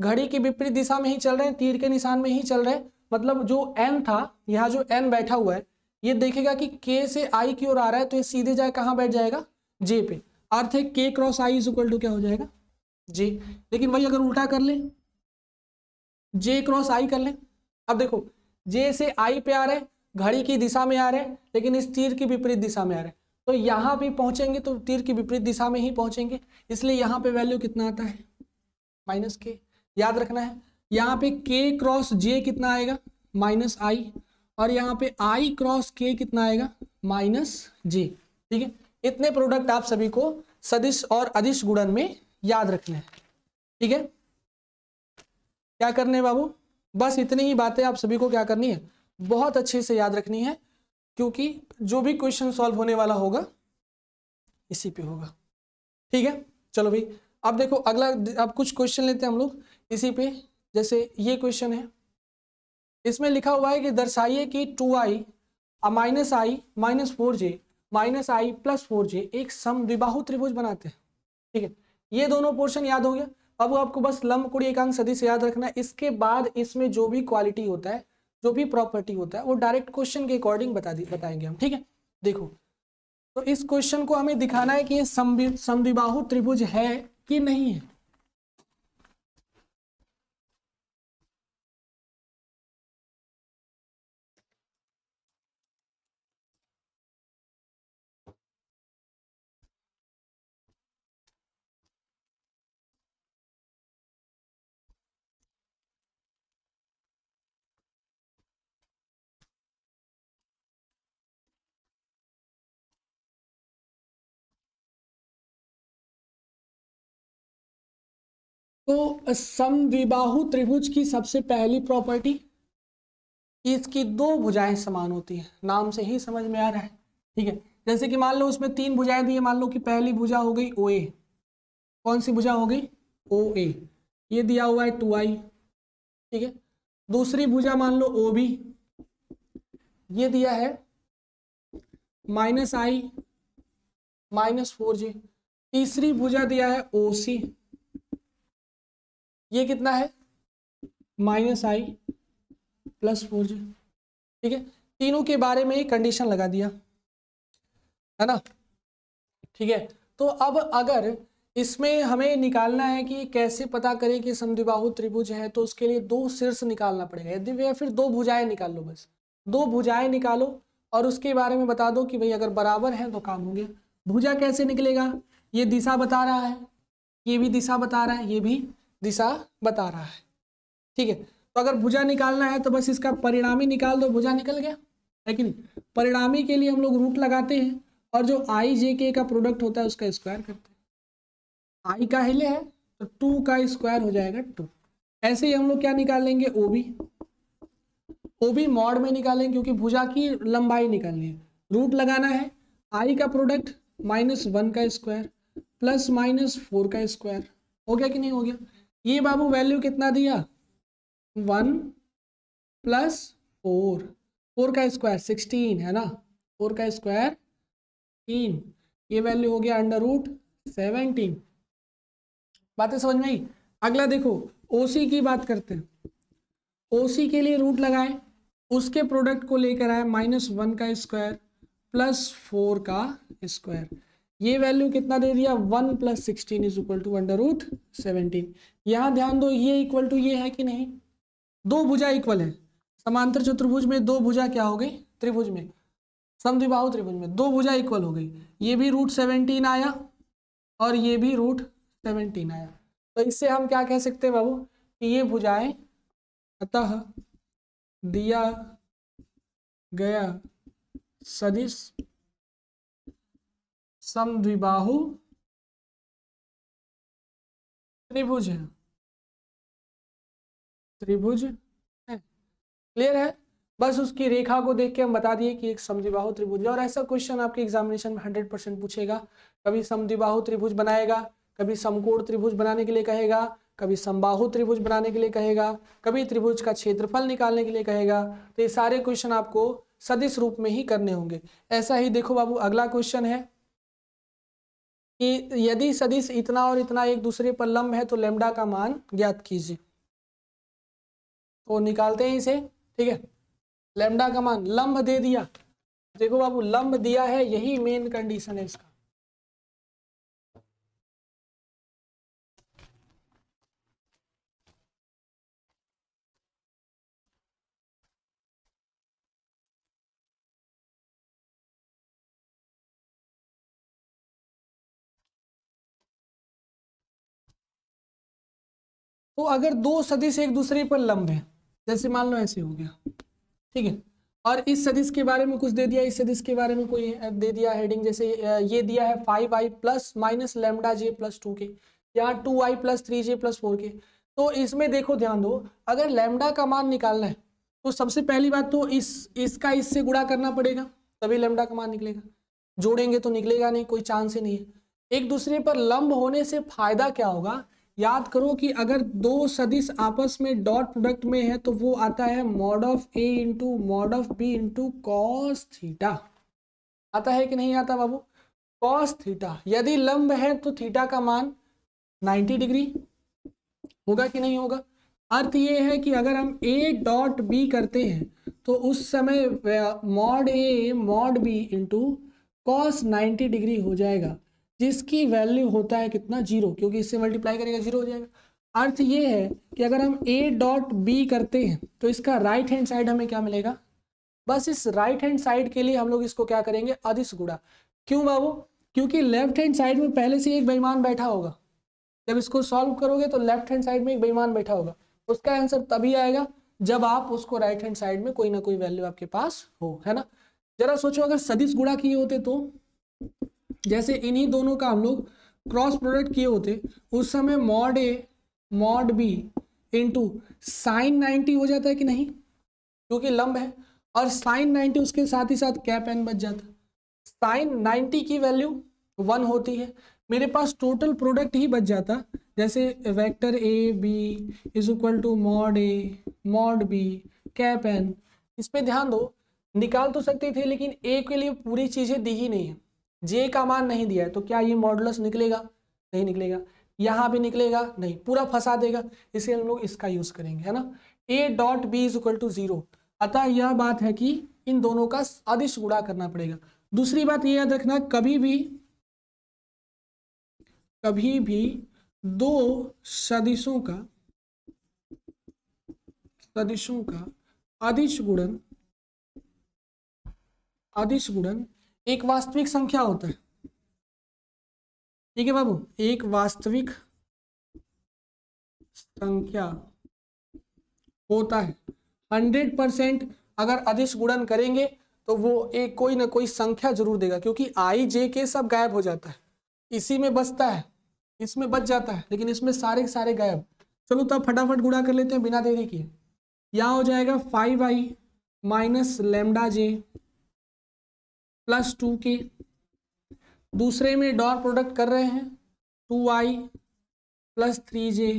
घड़ी की विपरीत दिशा में ही चल रहे हैं तीर के निशान में ही चल रहे हैं मतलब जो n था यहाँ जो n बैठा हुआ है ये देखेगा कि k से i की ओर आ रहा है तो ये सीधे जाए कहाँ बैठ जाएगा जे पे अर्थ है k cross i is equal to क्या हो जाएगा जे लेकिन वही अगर उल्टा कर ले जे क्रॉस आई कर ले अब देखो जे से आई पे आ रहे घड़ी की दिशा में आ रहे हैं लेकिन इस तीर की विपरीत दिशा में आ रहे हैं तो यहाँ भी पहुँचेंगे तो तीर की विपरीत दिशा में ही पहुँचेंगे इसलिए यहाँ पे वैल्यू कितना आता है माइनस के याद रखना है यहाँ पे के क्रॉस जे कितना आएगा माइनस आई और यहाँ पे आई क्रॉस के कितना आएगा माइनस जे ठीक है इतने प्रोडक्ट आप सभी को सदिश और अधिश गुणन में याद रखना है ठीक है क्या करने बाबू बस इतनी ही बातें आप सभी को क्या करनी है बहुत अच्छे से याद रखनी है क्योंकि जो भी क्वेश्चन सॉल्व होने वाला होगा इसी पे होगा ठीक है चलो भाई अब देखो अगला अब कुछ क्वेश्चन लेते हैं हम लोग इसी पे जैसे ये क्वेश्चन है इसमें लिखा हुआ है कि दर्शाइए कि two i minus i minus four j minus i plus four j एक सम विवाह त्रिभुज बनाते हैं ठीक है ये दोनों पोर्शन याद हो गया अब आपको बस लंब कुड़ी एकांक सदी से याद रखना है इसके बाद इसमें जो भी क्वालिटी होता है जो भी प्रॉपर्टी होता है वो डायरेक्ट क्वेश्चन के अकॉर्डिंग बता दी बताएंगे हम ठीक है देखो तो इस क्वेश्चन को हमें दिखाना है कि ये समद्विबाहु त्रिभुज है कि नहीं है तो समद्विबाहु त्रिभुज की सबसे पहली प्रॉपर्टी इसकी दो भुजाएं समान होती है नाम से ही समझ में आ रहा है ठीक है जैसे कि मान लो उसमें तीन भुजाएं दी है मान लो कि पहली भुजा हो गई ओ ए कौन सी भुजा हो गई ओ ए ये दिया हुआ है टू आई ठीक है दूसरी भुजा मान लो ओ बी ये दिया है minus i minus four j तीसरी भुजा दिया है ओ सी ये कितना है minus i plus four j ठीक है तीनों के बारे में कंडीशन लगा दिया है ना ठीक है तो अब अगर इसमें हमें निकालना है कि कैसे पता करें कि समद्विबाहु त्रिभुज है तो उसके लिए दो शीर्ष निकालना पड़ेगा यदि या फिर दो भुजाएं निकाल लो बस दो भुजाएं निकालो और उसके बारे में बता दो कि भाई अगर बराबर है तो काम हो गया भुजा कैसे निकलेगा ये दिशा बता रहा है ये भी दिशा बता रहा है ये भी दिशा बता रहा है ठीक है तो अगर भुजा निकालना है तो बस इसका परिणामी निकाल दो भुजा निकल गया है कि नहीं परिणामी के लिए हम लोग रूट लगाते हैं और जो आई जे के का प्रोडक्ट होता है उसका स्क्वायर करते हैं आई तो का हिले है तो टू का स्क्वायर हो जाएगा टू ऐसे ही हम लोग क्या निकाल लेंगे O B O B mod में निकालेंगे क्योंकि भुजा की लंबाई निकालनी है रूट लगाना है आई का प्रोडक्ट माइनस वन का स्क्वायर प्लस माइनस फोर का स्क्वायर हो गया कि नहीं हो गया ये बाबू वैल्यू कितना दिया वन प्लस फोर फोर का स्क्वायर सिक्सटीन है ना फोर का स्क्वायर तीन ये वैल्यू हो गया अंडर रूट सेवनटीन बातें समझ में ही अगला देखो ओसी की बात करते हैं ओसी के लिए रूट लगाए उसके प्रोडक्ट को लेकर आए माइनस वन का स्क्वायर प्लस फोर का स्क्वायर ये वैल्यू कितना दे दिया one plus sixteen is equal to under root seventeen यहाँ ध्यान दो ये इक्वल टू ये है कि नहीं दो भुजा इक्वल है समांतर चतुर्भुज में दो भुजा क्या हो गई त्रिभुज में समद्विबाहु त्रिभुज में दो भुजा इक्वल हो गई ये भी रूट सेवनटीन आया और ये भी रूट सेवनटीन आया तो इससे हम क्या कह सकते हैं बाबू कि ये भुजाएं अतः दिया गया सदिश समद्विबाहु त्रिभुज है त्रिभुज है क्लियर है बस उसकी रेखा को देख के हम बता दिए कि एक समद्विबाहु त्रिभुज है और ऐसा क्वेश्चन आपके एग्जामिनेशन में हंड्रेड परसेंट पूछेगा कभी समद्विबाहु त्रिभुज बनाएगा कभी समकोण त्रिभुज बनाने के लिए कहेगा कभी समबाहु त्रिभुज बनाने के लिए कहेगा कभी त्रिभुज का क्षेत्रफल निकालने के लिए कहेगा तो ये सारे क्वेश्चन आपको सदिश रूप में ही करने होंगे ऐसा ही देखो बाबू अगला क्वेश्चन है कि यदि सदिश इतना और इतना एक दूसरे पर लंब है तो लेमडा का मान ज्ञात कीजिए तो निकालते हैं इसे ठीक है लेमडा का मान लंब दे दिया देखो बाबू लंब दिया है यही मेन कंडीशन है इसका तो अगर दो सदिश एक दूसरे पर लंब है जैसे मान लो ऐसे हो गया ठीक है और इस सदिश के बारे में कुछ दे दिया इस सदिश के बारे में कोई दे दिया हेडिंग जैसे ये दिया है five i plus minus lambda j plus two k यहाँ टू आई plus three j plus four k तो इसमें देखो ध्यान दो अगर लेमडा का मान निकालना है तो सबसे पहली बात तो इस इसका इससे गुड़ा करना पड़ेगा तभी लेमडा का मान निकलेगा जोड़ेंगे तो निकलेगा नहीं कोई चांस ही नहीं है एक दूसरे पर लंब होने से फायदा क्या होगा याद करो कि अगर दो सदिश आपस में डॉट प्रोडक्ट में है तो वो आता है mod of a into mod of b into cos theta आता है कि नहीं आता बाबू कॉस थीटा यदि लंब है तो थीटा का मान 90 डिग्री होगा कि नहीं होगा अर्थ ये है कि अगर हम ए डॉट बी करते हैं तो उस समय mod a mod b into cos ninety degree हो जाएगा जिसकी वैल्यू होता है कितना जीरो क्योंकि इससे मल्टीप्लाई करेगा जीरो हो जाएगा अर्थ ये है कि अगर हम ए डॉट बी करते हैं तो इसका राइट हैंड साइड हमें क्या मिलेगा बस इस राइट हैंड साइड के लिए हम लोग इसको क्या करेंगे अधिस गुड़ा क्यों बाबू क्योंकि लेफ्ट हैंड साइड में पहले से एक बेईमान बैठा होगा जब इसको सॉल्व करोगे तो लेफ्ट हैंड साइड में एक बेईमान बैठा होगा उसका आंसर तभी आएगा जब आप उसको राइट हैंड साइड में कोई ना कोई वैल्यू आपके पास हो है ना जरा सोचो अगर सदिश गुड़ा किए होते तो जैसे इन्हीं दोनों का हम लोग क्रॉस प्रोडक्ट किए होते उस समय mod a mod b into sine ninety हो जाता है कि नहीं क्योंकि लंब है और साइन नाइन्टी उसके साथ ही साथ कैप एन बच जाता साइन नाइन्टी की वैल्यू वन होती है मेरे पास टोटल प्रोडक्ट ही बच जाता जैसे vector a b is equal to mod a mod b cap n इस पर ध्यान दो निकाल तो सकते थे लेकिन ए के लिए पूरी चीज़ें दी ही नहीं है जे का मान नहीं दिया है तो क्या ये मॉडुलस निकलेगा नहीं निकलेगा यहाँ भी निकलेगा नहीं पूरा फंसा देगा इसलिए हम लोग इसका यूज करेंगे है ना a dot b is equal to zero अतः यह बात है कि इन दोनों का अदिश गुड़ा करना पड़ेगा दूसरी बात यह याद रखना कभी भी कभी भी दो सदिशों का सदिशों का अदिश गुणन अदिश गुणन एक वास्तविक संख्या होता है ठीक है बाबू एक वास्तविक संख्या होता है हंड्रेड परसेंट अगर अधिश गुणन करेंगे तो वो एक कोई ना कोई संख्या जरूर देगा क्योंकि आई जे के सब गायब हो जाता है इसी में बचता है इसमें बच जाता है लेकिन इसमें सारे सारे गायब चलो तब तो फटाफट गुणा कर लेते हैं बिना देरी के यहाँ हो जाएगा five i minus lambda j plus two k दूसरे में डॉट प्रोडक्ट कर रहे हैं टू आई plus three j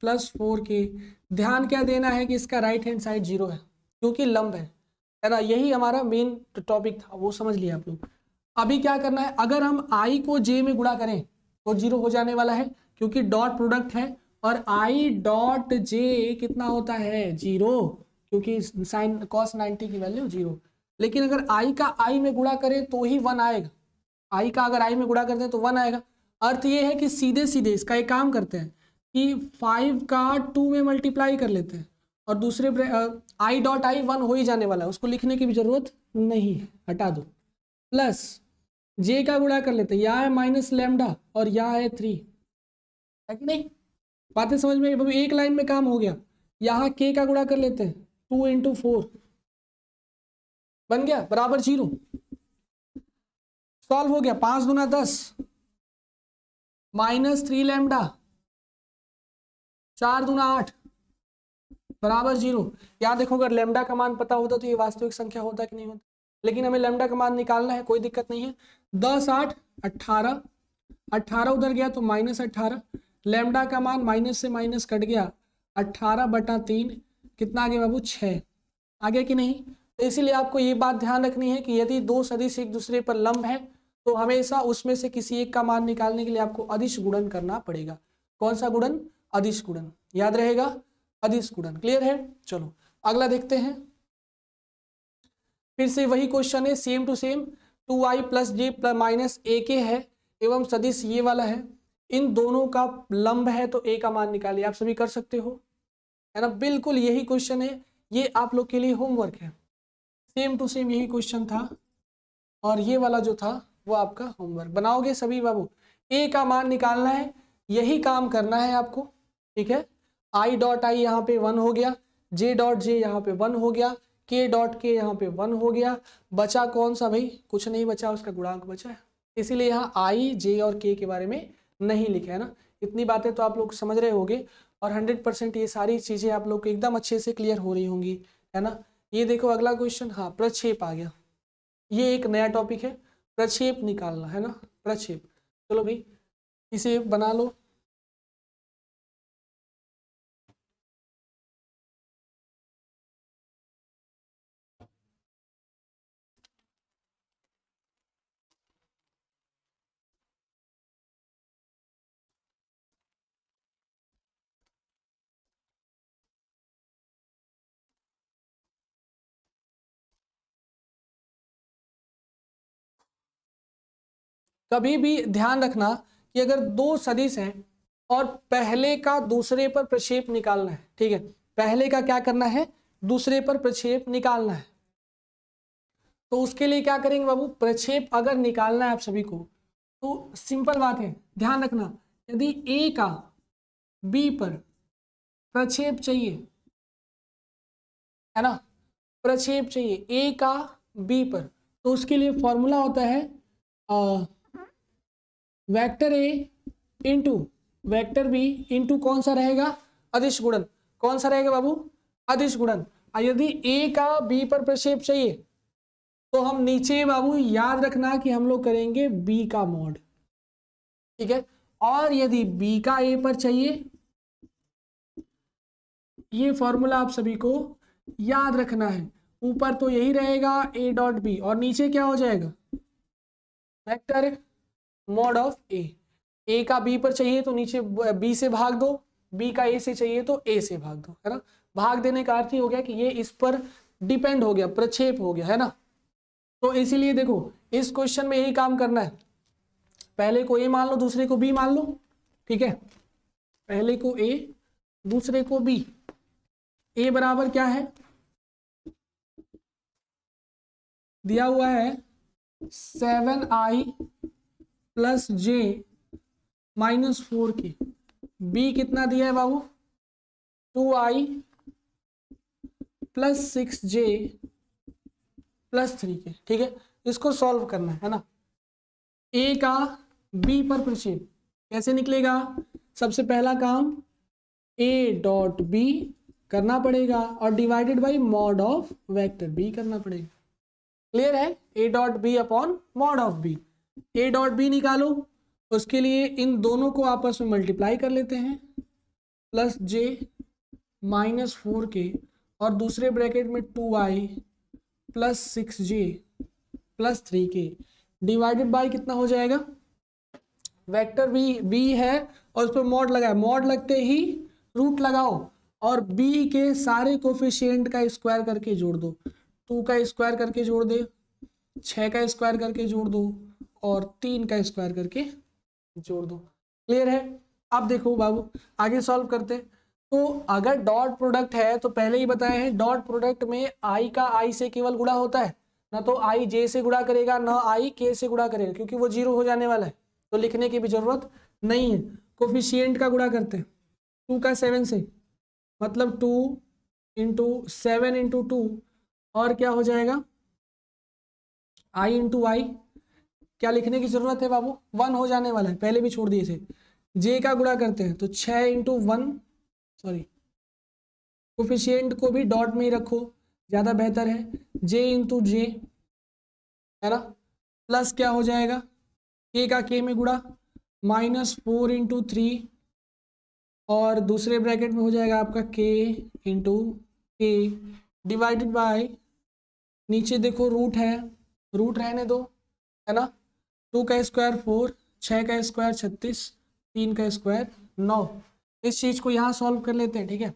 plus four k ध्यान क्या देना है कि इसका राइट हैंड साइड जीरो है क्योंकि लंब है है ना यही हमारा मेन टॉपिक था वो समझ लिया आप लोग अभी क्या करना है अगर हम आई को जे में गुड़ा करें तो जीरो हो जाने वाला है क्योंकि डॉट प्रोडक्ट है और आई डॉट जे कितना होता है जीरो क्योंकि साइन कॉस नाइन्टी की वैल्यू जीरो लेकिन अगर आई का आई में गुड़ा करें तो ही वन आएगा आई का अगर आई में गुड़ा करते हैं तो वन आएगा अर्थ ये है कि सीधे सीधे इसका एक काम करते हैं कि फाइव का टू में मल्टीप्लाई कर लेते हैं और दूसरे आई डॉट आई वन हो ही जाने वाला है उसको लिखने की भी जरूरत नहीं है हटा दो प्लस जे का गुड़ा कर लेते हैं यहाँ है माइनस लेमडा और यहाँ है थ्री है कि नहीं बातें समझ में एक लाइन में काम हो गया यहाँ के का गुणा कर लेते हैं टू इंटू फोर बन गया बराबर जीरो सॉल्व हो गया पांच दुना दस माइनस थ्री लेमडा चार दुना आठ बराबर जीरो याद देखो अगर लेमडा का मान पता होता तो ये वास्तविक संख्या होता कि नहीं होता लेकिन हमें लेमडा का मान निकालना है कोई दिक्कत नहीं है दस आठ अट्ठारह अट्ठारह उधर गया तो माइनस अट्ठारह लेमडा का मान माइनस से माइनस कट गया अट्ठारह बटा तीन कितना आ गया बाबू आ आगे कि नहीं तो इसीलिए आपको ये बात ध्यान रखनी है कि यदि दो सदिश एक दूसरे पर लंब है तो हमेशा उसमें से किसी एक का मान निकालने के लिए आपको अधिश गुणन करना पड़ेगा कौन सा गुणन अधिश गुणन याद रहेगा अधिश गुणन क्लियर है चलो अगला देखते हैं फिर से वही क्वेश्चन है same to same to I plus j minus A k है एवं सदिश ये वाला है इन दोनों का लंब है तो ए का मान निकालिए आप सभी कर सकते हो है ना बिल्कुल यही क्वेश्चन है ये आप लोग के लिए होमवर्क है सेम टू सेम यही क्वेश्चन था और ये वाला जो था वो आपका होमवर्क बनाओगे सभी बाबू ए का मान निकालना है यही काम करना है आपको ठीक है आई डॉट आई यहाँ पे वन हो गया जे डॉट जे यहाँ पे वन हो गया के डॉट के यहाँ पे वन हो गया बचा कौन सा भाई कुछ नहीं बचा उसका गुणांक बचा है इसीलिए यहाँ आई जे और के के बारे में नहीं लिखा है ना इतनी बातें तो आप लोग समझ रहे होंगे और हंड्रेड परसेंट ये सारी चीज़ें आप लोग को एकदम अच्छे से क्लियर हो रही होंगी है ना ये देखो अगला क्वेश्चन हाँ प्रक्षेप आ गया ये एक नया टॉपिक है प्रक्षेप निकालना है ना प्रक्षेप चलो भाई इसे बना लो कभी भी ध्यान रखना कि अगर दो सदिश हैं और पहले का दूसरे पर प्रक्षेप निकालना है ठीक है पहले का क्या करना है दूसरे पर प्रक्षेप निकालना है तो उसके लिए क्या करेंगे बाबू प्रक्षेप अगर निकालना है आप सभी को तो सिंपल बात है ध्यान रखना यदि ए का बी पर प्रक्षेप चाहिए है ना प्रक्षेप चाहिए ए का बी पर तो उसके लिए फॉर्मूला होता है आ, vector a into vector b into कौन सा रहेगा अधिश गुणन कौन सा रहेगा बाबू अधिश गुणन यदि ए का बी पर प्रक्षेप चाहिए तो हम नीचे बाबू याद रखना कि हम लोग करेंगे बी का मोड ठीक है और यदि बी का ए पर चाहिए ये फॉर्मूला आप सभी को याद रखना है ऊपर तो यही रहेगा ए डॉट बी और नीचे क्या हो जाएगा vector mod of a a का बी पर चाहिए तो नीचे बी से भाग दो बी का ए से चाहिए तो ए से भाग दो है ना भाग देने का अर्थ ही हो गया कि ये इस पर डिपेंड हो गया प्रक्षेप हो गया है ना तो इसीलिए देखो इस क्वेश्चन में यही काम करना है पहले को ए मान लो दूसरे को बी मान लो ठीक है पहले को ए दूसरे को बी ए बराबर क्या है दिया हुआ है seven i plus j minus four k b कितना दिया है बाबू टू आई plus six j plus three k ठीक है इसको सॉल्व करना है ना ए का बी पर प्रक्षेप कैसे निकलेगा सबसे पहला काम ए डॉट बी करना पड़ेगा और divided by mod of vector b करना पड़ेगा क्लियर है a dot b upon mod of b a dot b निकालो उसके लिए इन दोनों को आपस में मल्टीप्लाई कर लेते हैं प्लस जे माइनस फोर के और दूसरे ब्रैकेट में two I plus six j plus three k divided by कितना हो जाएगा वेक्टर बी बी है और उस पर मॉड लगाए मॉड लगते ही रूट लगाओ और बी के सारे कोफिशियंट का स्क्वायर करके जोड़ दो टू का स्क्वायर करके जोड़ दे छः का स्क्वायर करके जोड़ दो और तीन का स्क्वायर करके जोड़ दो क्लियर है अब देखो बाबू आगे सॉल्व करते तो अगर डॉट प्रोडक्ट है तो पहले ही बताए हैं डॉट प्रोडक्ट में आई का आई से केवल गुड़ा होता है ना तो आई जे से गुड़ा करेगा ना आई के से गुड़ा करेगा क्योंकि वो जीरो हो जाने वाला है तो लिखने की भी जरूरत नहीं है कोफिशियंट का गुड़ा करते हैं टू का सेवन से मतलब two into seven into two और क्या हो जाएगा आई इंटू आई क्या लिखने की जरूरत है बाबू वन हो जाने वाला है पहले भी छोड़ दिए थे जे का गुड़ा करते हैं तो छः इंटू वन सॉरी कोफिशियंट को भी डॉट में ही रखो ज़्यादा बेहतर है जे इंटू जे है ना प्लस क्या हो जाएगा के का के में गुड़ा माइनस फोर इंटू थ्री और दूसरे ब्रैकेट में हो जाएगा आपका के इंटू के डिवाइडेड बाय नीचे देखो रूट है रूट रहने दो है ना टू का स्क्वायर फोर छः का स्क्वायर छत्तीस तीन का स्क्वायर नौ इस चीज़ को यहाँ सॉल्व कर लेते हैं ठीक है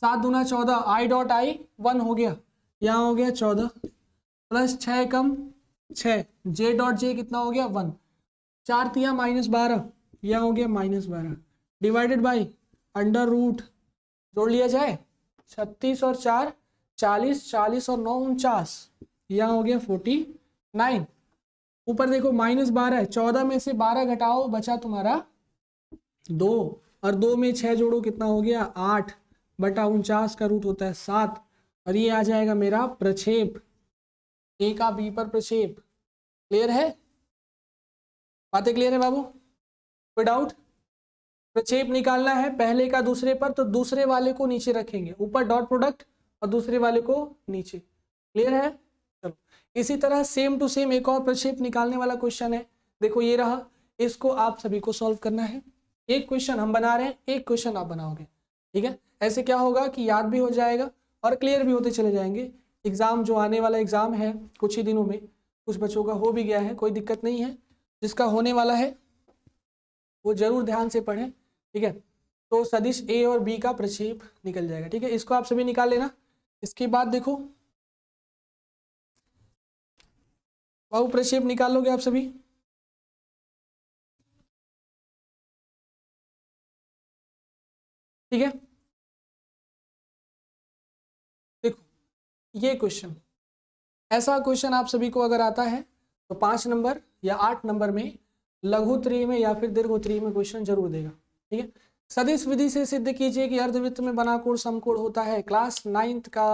सात दूना चौदह आई डॉट आई वन हो गया यहाँ हो गया चौदह प्लस छः कम छः जे डॉट जे कितना हो गया वन चार तिया माइनस बारह यह हो गया माइनस बारह डिवाइडेड बाई अंडर रूट जोड़ लिया जाए छत्तीस और चार चालीस चालीस और नौ उनचास यह हो गया फोर्टी नाइन ऊपर देखो माइनस बारह चौदह में से बारह घटाओ बचा तुम्हारा दो और दो में छह जोड़ो कितना हो गया आठ बटा उनचास का रूट होता है सात और ये आ जाएगा मेरा प्रक्षेप ए का बी पर प्रक्षेप क्लियर है बातें क्लियर है बाबू कोई डाउट प्रक्षेप निकालना है पहले का दूसरे पर तो दूसरे वाले को नीचे रखेंगे ऊपर डॉट प्रोडक्ट और दूसरे वाले को नीचे क्लियर है चलो इसी तरह सेम टू सेम एक और प्रक्षेप निकालने वाला क्वेश्चन है देखो ये रहा इसको आप सभी को सॉल्व करना है एक क्वेश्चन हम बना रहे हैं एक क्वेश्चन आप बनाओगे ठीक है ऐसे क्या होगा कि याद भी हो जाएगा और क्लियर भी होते चले जाएंगे एग्ज़ाम जो आने वाला एग्ज़ाम है कुछ ही दिनों में कुछ बच्चों का हो भी गया है कोई दिक्कत नहीं है जिसका होने वाला है वो जरूर ध्यान से पढ़ें ठीक है तो सदिश ए और बी का प्रक्षेप निकल जाएगा ठीक है इसको आप सभी निकाल लेना इसके बाद देखो बाहु प्रक्षेप निकाल लोगे आप सभी ठीक है देखो ये क्वेश्चन ऐसा क्वेश्चन आप सभी को अगर आता है तो पांच नंबर या आठ नंबर में लघु त्री में या फिर दीर्घ त्री में क्वेश्चन जरूर देगा ठीक है सदिश विधि से सिद्ध कीजिए कि अर्धवृत्त में बनाकोण समकोण होता है क्लास नाइन्थ का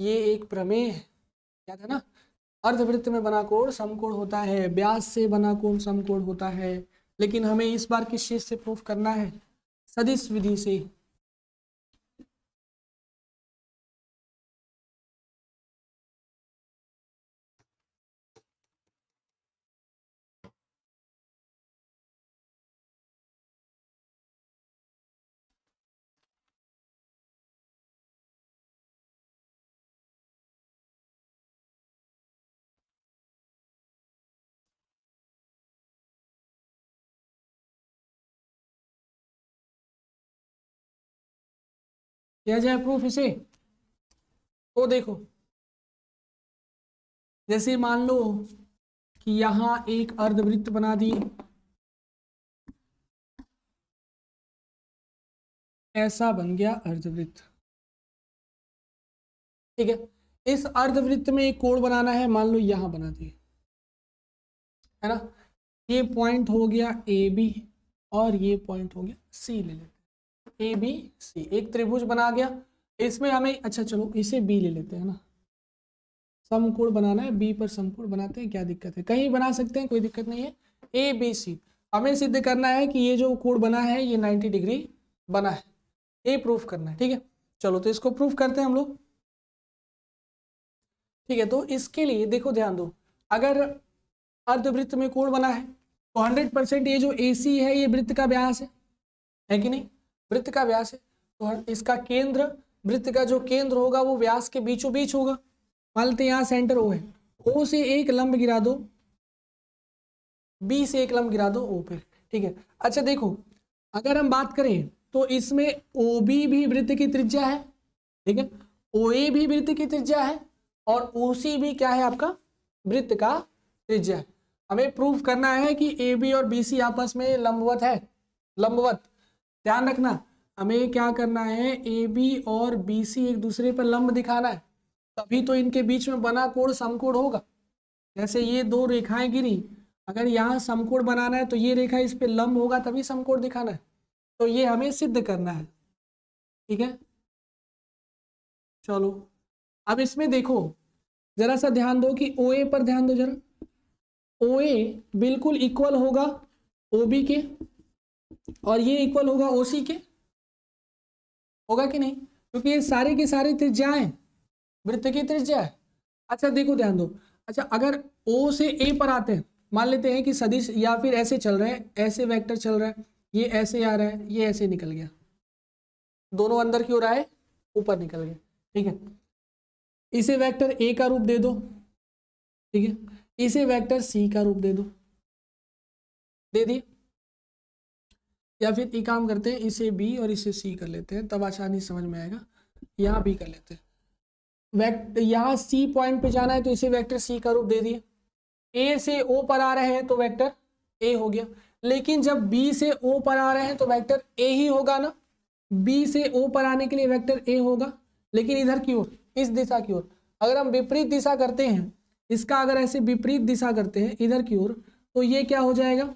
ये एक प्रमेय है याद है ना अर्धवृत्त में बना कोण समकोण होता है ब्यास से बना कोण समकोण होता है लेकिन हमें इस बार किस चीज़ से प्रूफ करना है सदिश विधि से किया जाए प्रूफ इसे तो देखो जैसे मान लो कि यहां एक अर्धवृत्त बना दिए ऐसा बन गया अर्धवृत्त ठीक है इस अर्धवृत्त में एक कोण बनाना है मान लो यहां बना दिए है ना ये पॉइंट हो गया ए बी और ये पॉइंट हो गया सी ले लेते ए बी सी एक त्रिभुज बना गया इसमें हमें अच्छा चलो इसे बी ले लेते हैं ना समकोण बनाना है बी पर समकोण बनाते हैं क्या दिक्कत है कहीं बना सकते हैं कोई दिक्कत नहीं है ए बी सी हमें सिद्ध करना है कि ये जो कोण बना है ये 90 डिग्री बना है ये प्रूफ करना है ठीक है चलो तो इसको प्रूफ करते हैं हम लोग ठीक है तो इसके लिए देखो ध्यान दो अगर अर्धवृत्त में कोण बना है तो 100 परसेंट ये जो ए सी है ये वृत्त का व्यास है है कि नहीं वृत्त का व्यास है तो इसका केंद्र वृत्त का जो केंद्र होगा वो व्यास के बीचों बीच होगा मान लेते यहाँ सेंटर ओ है ओ से एक लंब गिरा दो बी से एक लंब गिरा दो ओ पे ठीक है अच्छा देखो अगर हम बात करें तो इसमें ओ बी भी वृत्त की त्रिज्या है ठीक है ओ ए भी वृत्त की त्रिज्या है और ओ सी भी क्या है आपका वृत्त का त्रिज्या हमें प्रूफ करना है कि ए बी और बी सी आपस में लंबवत है लंबवत ध्यान रखना हमें क्या करना है ए बी और बी सी एक दूसरे पर लंब दिखाना है तभी तो इनके बीच में बना कोण समकोण होगा जैसे ये दो रेखाएं गिरी अगर यहाँ समकोण बनाना है तो ये रेखा इस पर लंब होगा तभी समकोण दिखाना है तो ये हमें सिद्ध करना है ठीक है चलो अब इसमें देखो जरा सा ध्यान दो कि ओ ए पर ध्यान दो जरा ओ ए बिल्कुल इक्वल होगा ओ बी के और ये इक्वल होगा ओ के होगा कि नहीं क्योंकि ये सारे के सारे त्रिज्या त्रिज्याएं वृत्त की त्रिज्या है अच्छा देखो ध्यान दो अच्छा अगर ओ से ए पर आते हैं मान लेते हैं कि सदिश या फिर ऐसे चल रहे हैं ऐसे वेक्टर चल रहे हैं ये ऐसे आ रहा है ये ऐसे निकल गया दोनों अंदर की ओर आए ऊपर निकल गया ठीक है इसे वेक्टर ए का रूप दे दो ठीक है इसे वेक्टर सी का रूप दे दो दे दिए या फिर एक काम करते हैं इसे बी और इसे सी कर लेते हैं तब आसानी समझ में आएगा यहाँ बी कर लेते हैं वैक्ट यहाँ सी पॉइंट पे जाना है तो इसे वेक्टर सी का रूप दे दिए ए से ओ पर आ रहे हैं तो वेक्टर ए हो गया लेकिन जब बी से ओ पर आ रहे हैं तो वेक्टर ए ही होगा ना बी से ओ पर आने के लिए वेक्टर ए होगा लेकिन इधर की ओर इस दिशा की ओर अगर हम विपरीत दिशा करते हैं इसका अगर ऐसे विपरीत दिशा करते हैं इधर की ओर तो ये क्या हो जाएगा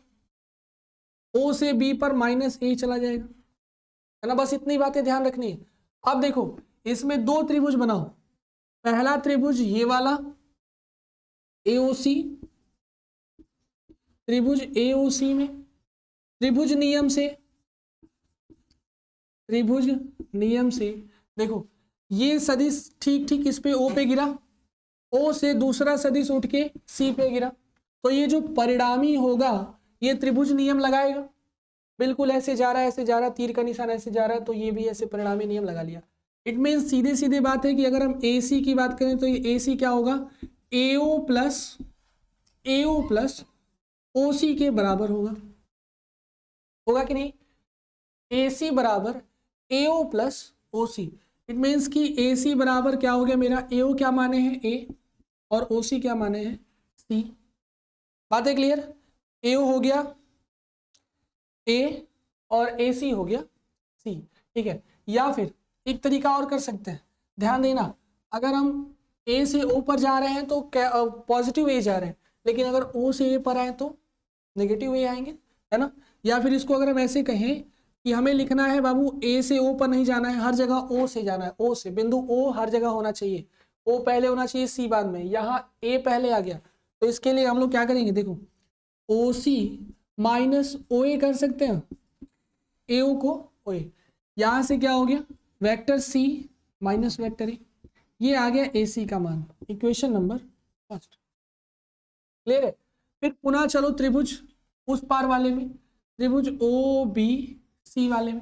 ओ से बी पर माइनस ए चला जाएगा है ना बस इतनी बातें ध्यान रखनी है अब देखो इसमें दो त्रिभुज बनाओ पहला त्रिभुज ये वाला एओसी त्रिभुज एओसी में त्रिभुज नियम से त्रिभुज नियम से देखो ये सदिश ठीक ठीक इस पे ओ पे गिरा ओ से दूसरा सदिश उठ के सी पे गिरा तो ये जो परिणामी होगा ये त्रिभुज नियम लगाएगा बिल्कुल ऐसे जा रहा है ऐसे जा रहा तीर का निशान ऐसे जा रहा है तो ये भी ऐसे परिणामी नियम लगा लिया इट मीन सीधे सीधे बात है कि अगर हम ए की बात करें तो ये ए क्या होगा ए ओ प्लस ए ओ प्लस ओ के बराबर होगा होगा कि नहीं ए बराबर a O plus O it means कि ए बराबर क्या हो गया मेरा ए क्या माने हैं ए और ओ क्या माने हैं सी बातें क्लियर ए हो गया ए और ए सी हो गया सी ठीक है या फिर एक तरीका और कर सकते हैं ध्यान देना अगर हम ए से ओ पर जा रहे हैं तो पॉजिटिव ए जा रहे हैं लेकिन अगर ओ से ए पर आए तो नेगेटिव ए आएंगे है ना या फिर इसको अगर हम ऐसे कहें कि हमें लिखना है बाबू ए से ओ पर नहीं जाना है हर जगह ओ से जाना है ओ से बिंदु ओ हर जगह होना चाहिए ओ पहले होना चाहिए सी बाद में यहाँ ए पहले आ गया तो इसके लिए हम लोग क्या करेंगे देखो ओ सी माइनस ओ ए कर सकते हैं ए ओ को ओ ए यहाँ से क्या हो गया vector C minus vector a ये आ गया ए सी का मान इक्वेशन नंबर फर्स्ट क्लियर है फिर पुनः चलो त्रिभुज उस पार वाले में त्रिभुज ओ बी सी वाले में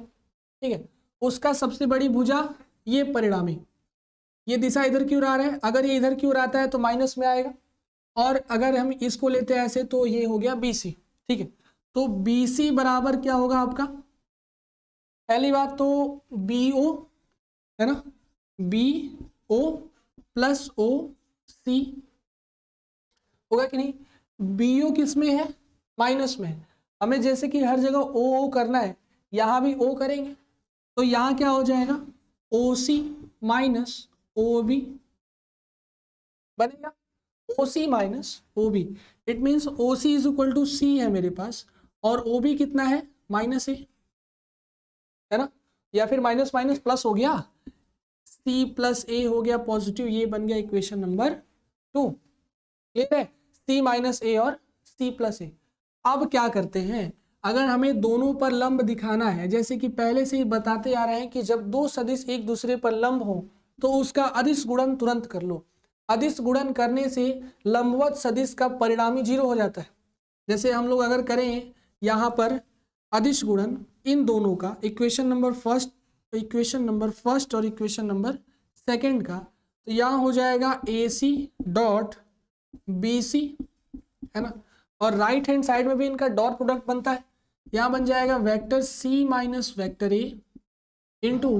ठीक है उसका सबसे बड़ी भुजा ये परिणामी ये दिशा इधर की ओर आ रहा है अगर ये इधर की ओर आता है तो माइनस में आएगा और अगर हम इसको लेते हैं ऐसे तो ये हो गया बी सी ठीक है तो बी सी बराबर क्या होगा आपका पहली बात तो बी ओ है ना बी ओ प्लस ओ सी होगा कि नहीं बी ओ किस में है माइनस में है हमें जैसे कि हर जगह ओ ओ करना है यहां भी ओ करेंगे तो यहां क्या हो जाएगा ओ सी माइनस ओ बी बनेगा O C minus O B it means O C is equal to C है मेरे पास और ओ बी कितना है माइनस ए है ना या फिर माइनस माइनस प्लस हो गया सी प्लस ए हो गया पॉजिटिव ये बन गया इक्वेशन नंबर टू क्लियर है सी माइनस ए और सी प्लस ए अब क्या करते हैं अगर हमें दोनों पर लंब दिखाना है जैसे कि पहले से ही बताते आ रहे हैं कि जब दो सदिश एक दूसरे पर लंब हो तो उसका अधिस गुणन तुरंत कर लो अधिस गुणन करने से लंबवत सदिश का परिणामी जीरो हो जाता है जैसे हम लोग अगर करें यहाँ पर अधिस गुणन इन दोनों का equation number first equation number first और इक्वेशन नंबर सेकंड का तो यहाँ हो जाएगा ए सी डॉट बी सी है ना और राइट हैंड साइड में भी इनका डॉट प्रोडक्ट बनता है यहाँ बन जाएगा vector C minus vector A into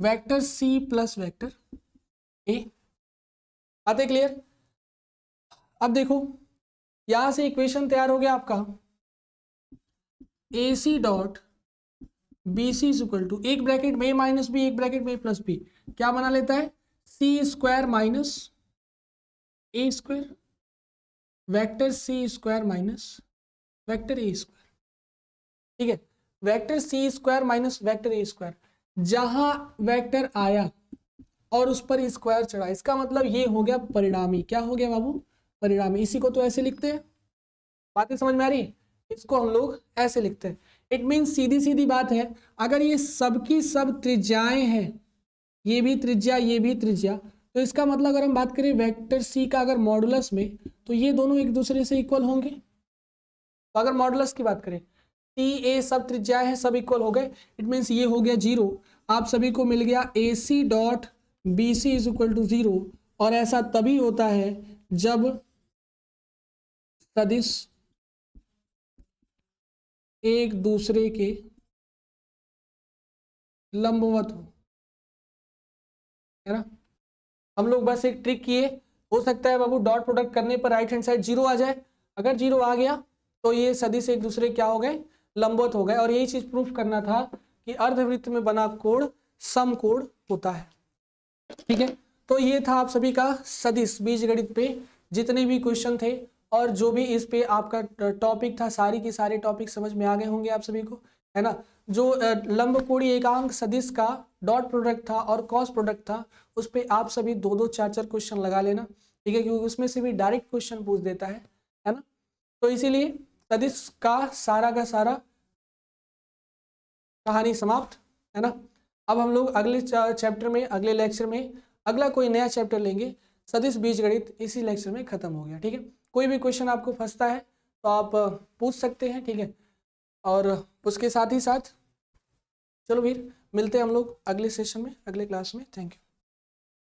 vector C plus vector A आते क्लियर अब देखो यहां से इक्वेशन तैयार हो गया आपका A C dot B C equal to एक ब्रैकेट में माइनस बी एक ब्रैकेट में प्लस बी क्या बना लेता है C square minus A square vector C square minus vector A square ठीक है vector C square minus vector A square जहां वेक्टर आया और उस पर स्क्वायर चढ़ा इसका मतलब ये हो गया परिणामी क्या हो गया बाबू परिणामी इसी को तो ऐसे लिखते हैं बातें समझ में आ रही इसको हम लोग ऐसे लिखते हैं इट मीन सीधी सीधी बात है अगर ये सबकी सब त्रिज्याएं हैं ये भी त्रिज्या ये भी त्रिज्या तो इसका मतलब अगर हम बात करें वेक्टर सी का अगर मॉडुलस में तो ये दोनों एक दूसरे से इक्वल होंगे तो अगर मॉडुलस की बात करें सी ए सब त्रिज्याएं हैं सब इक्वल हो गए इट मीन्स ये हो गया जीरो आप सभी को मिल गया A C dot B C is equal to zero और ऐसा तभी होता है जब सदिश एक दूसरे के लंबवत हो है ना हम लोग बस एक ट्रिक किए हो सकता है बाबू डॉट प्रोडक्ट करने पर राइट हैंड साइड जीरो आ जाए अगर जीरो आ गया तो ये सदिश एक दूसरे क्या हो गए लंबवत हो गए और यही चीज प्रूफ करना था कि अर्धवृत्त में बना कोण सम कोण होता है ठीक है तो ये था आप सभी का सदिश बीज गणित पे जितने भी क्वेश्चन थे और जो भी इस पे आपका टॉपिक था सारी की सारे टॉपिक समझ में आ गए होंगे आप सभी को है ना जो कोड़ी एकांक सदिश का डॉट प्रोडक्ट था और कॉस प्रोडक्ट था उस पर आप सभी दो दो चार चार क्वेश्चन लगा लेना ठीक है क्योंकि उसमें से भी डायरेक्ट क्वेश्चन पूछ देता है है ना तो इसीलिए सदिश का सारा का सारा कहानी समाप्त है ना अब हम लोग अगले चैप्टर में अगले लेक्चर में अगला कोई नया चैप्टर लेंगे सदिश बीजगणित इसी लेक्चर में खत्म हो गया ठीक है कोई भी क्वेश्चन आपको फंसता है तो आप पूछ सकते हैं ठीक है और उसके साथ ही साथ चलो भीर मिलते हैं हम लोग अगले सेशन में अगले क्लास में थैंक यू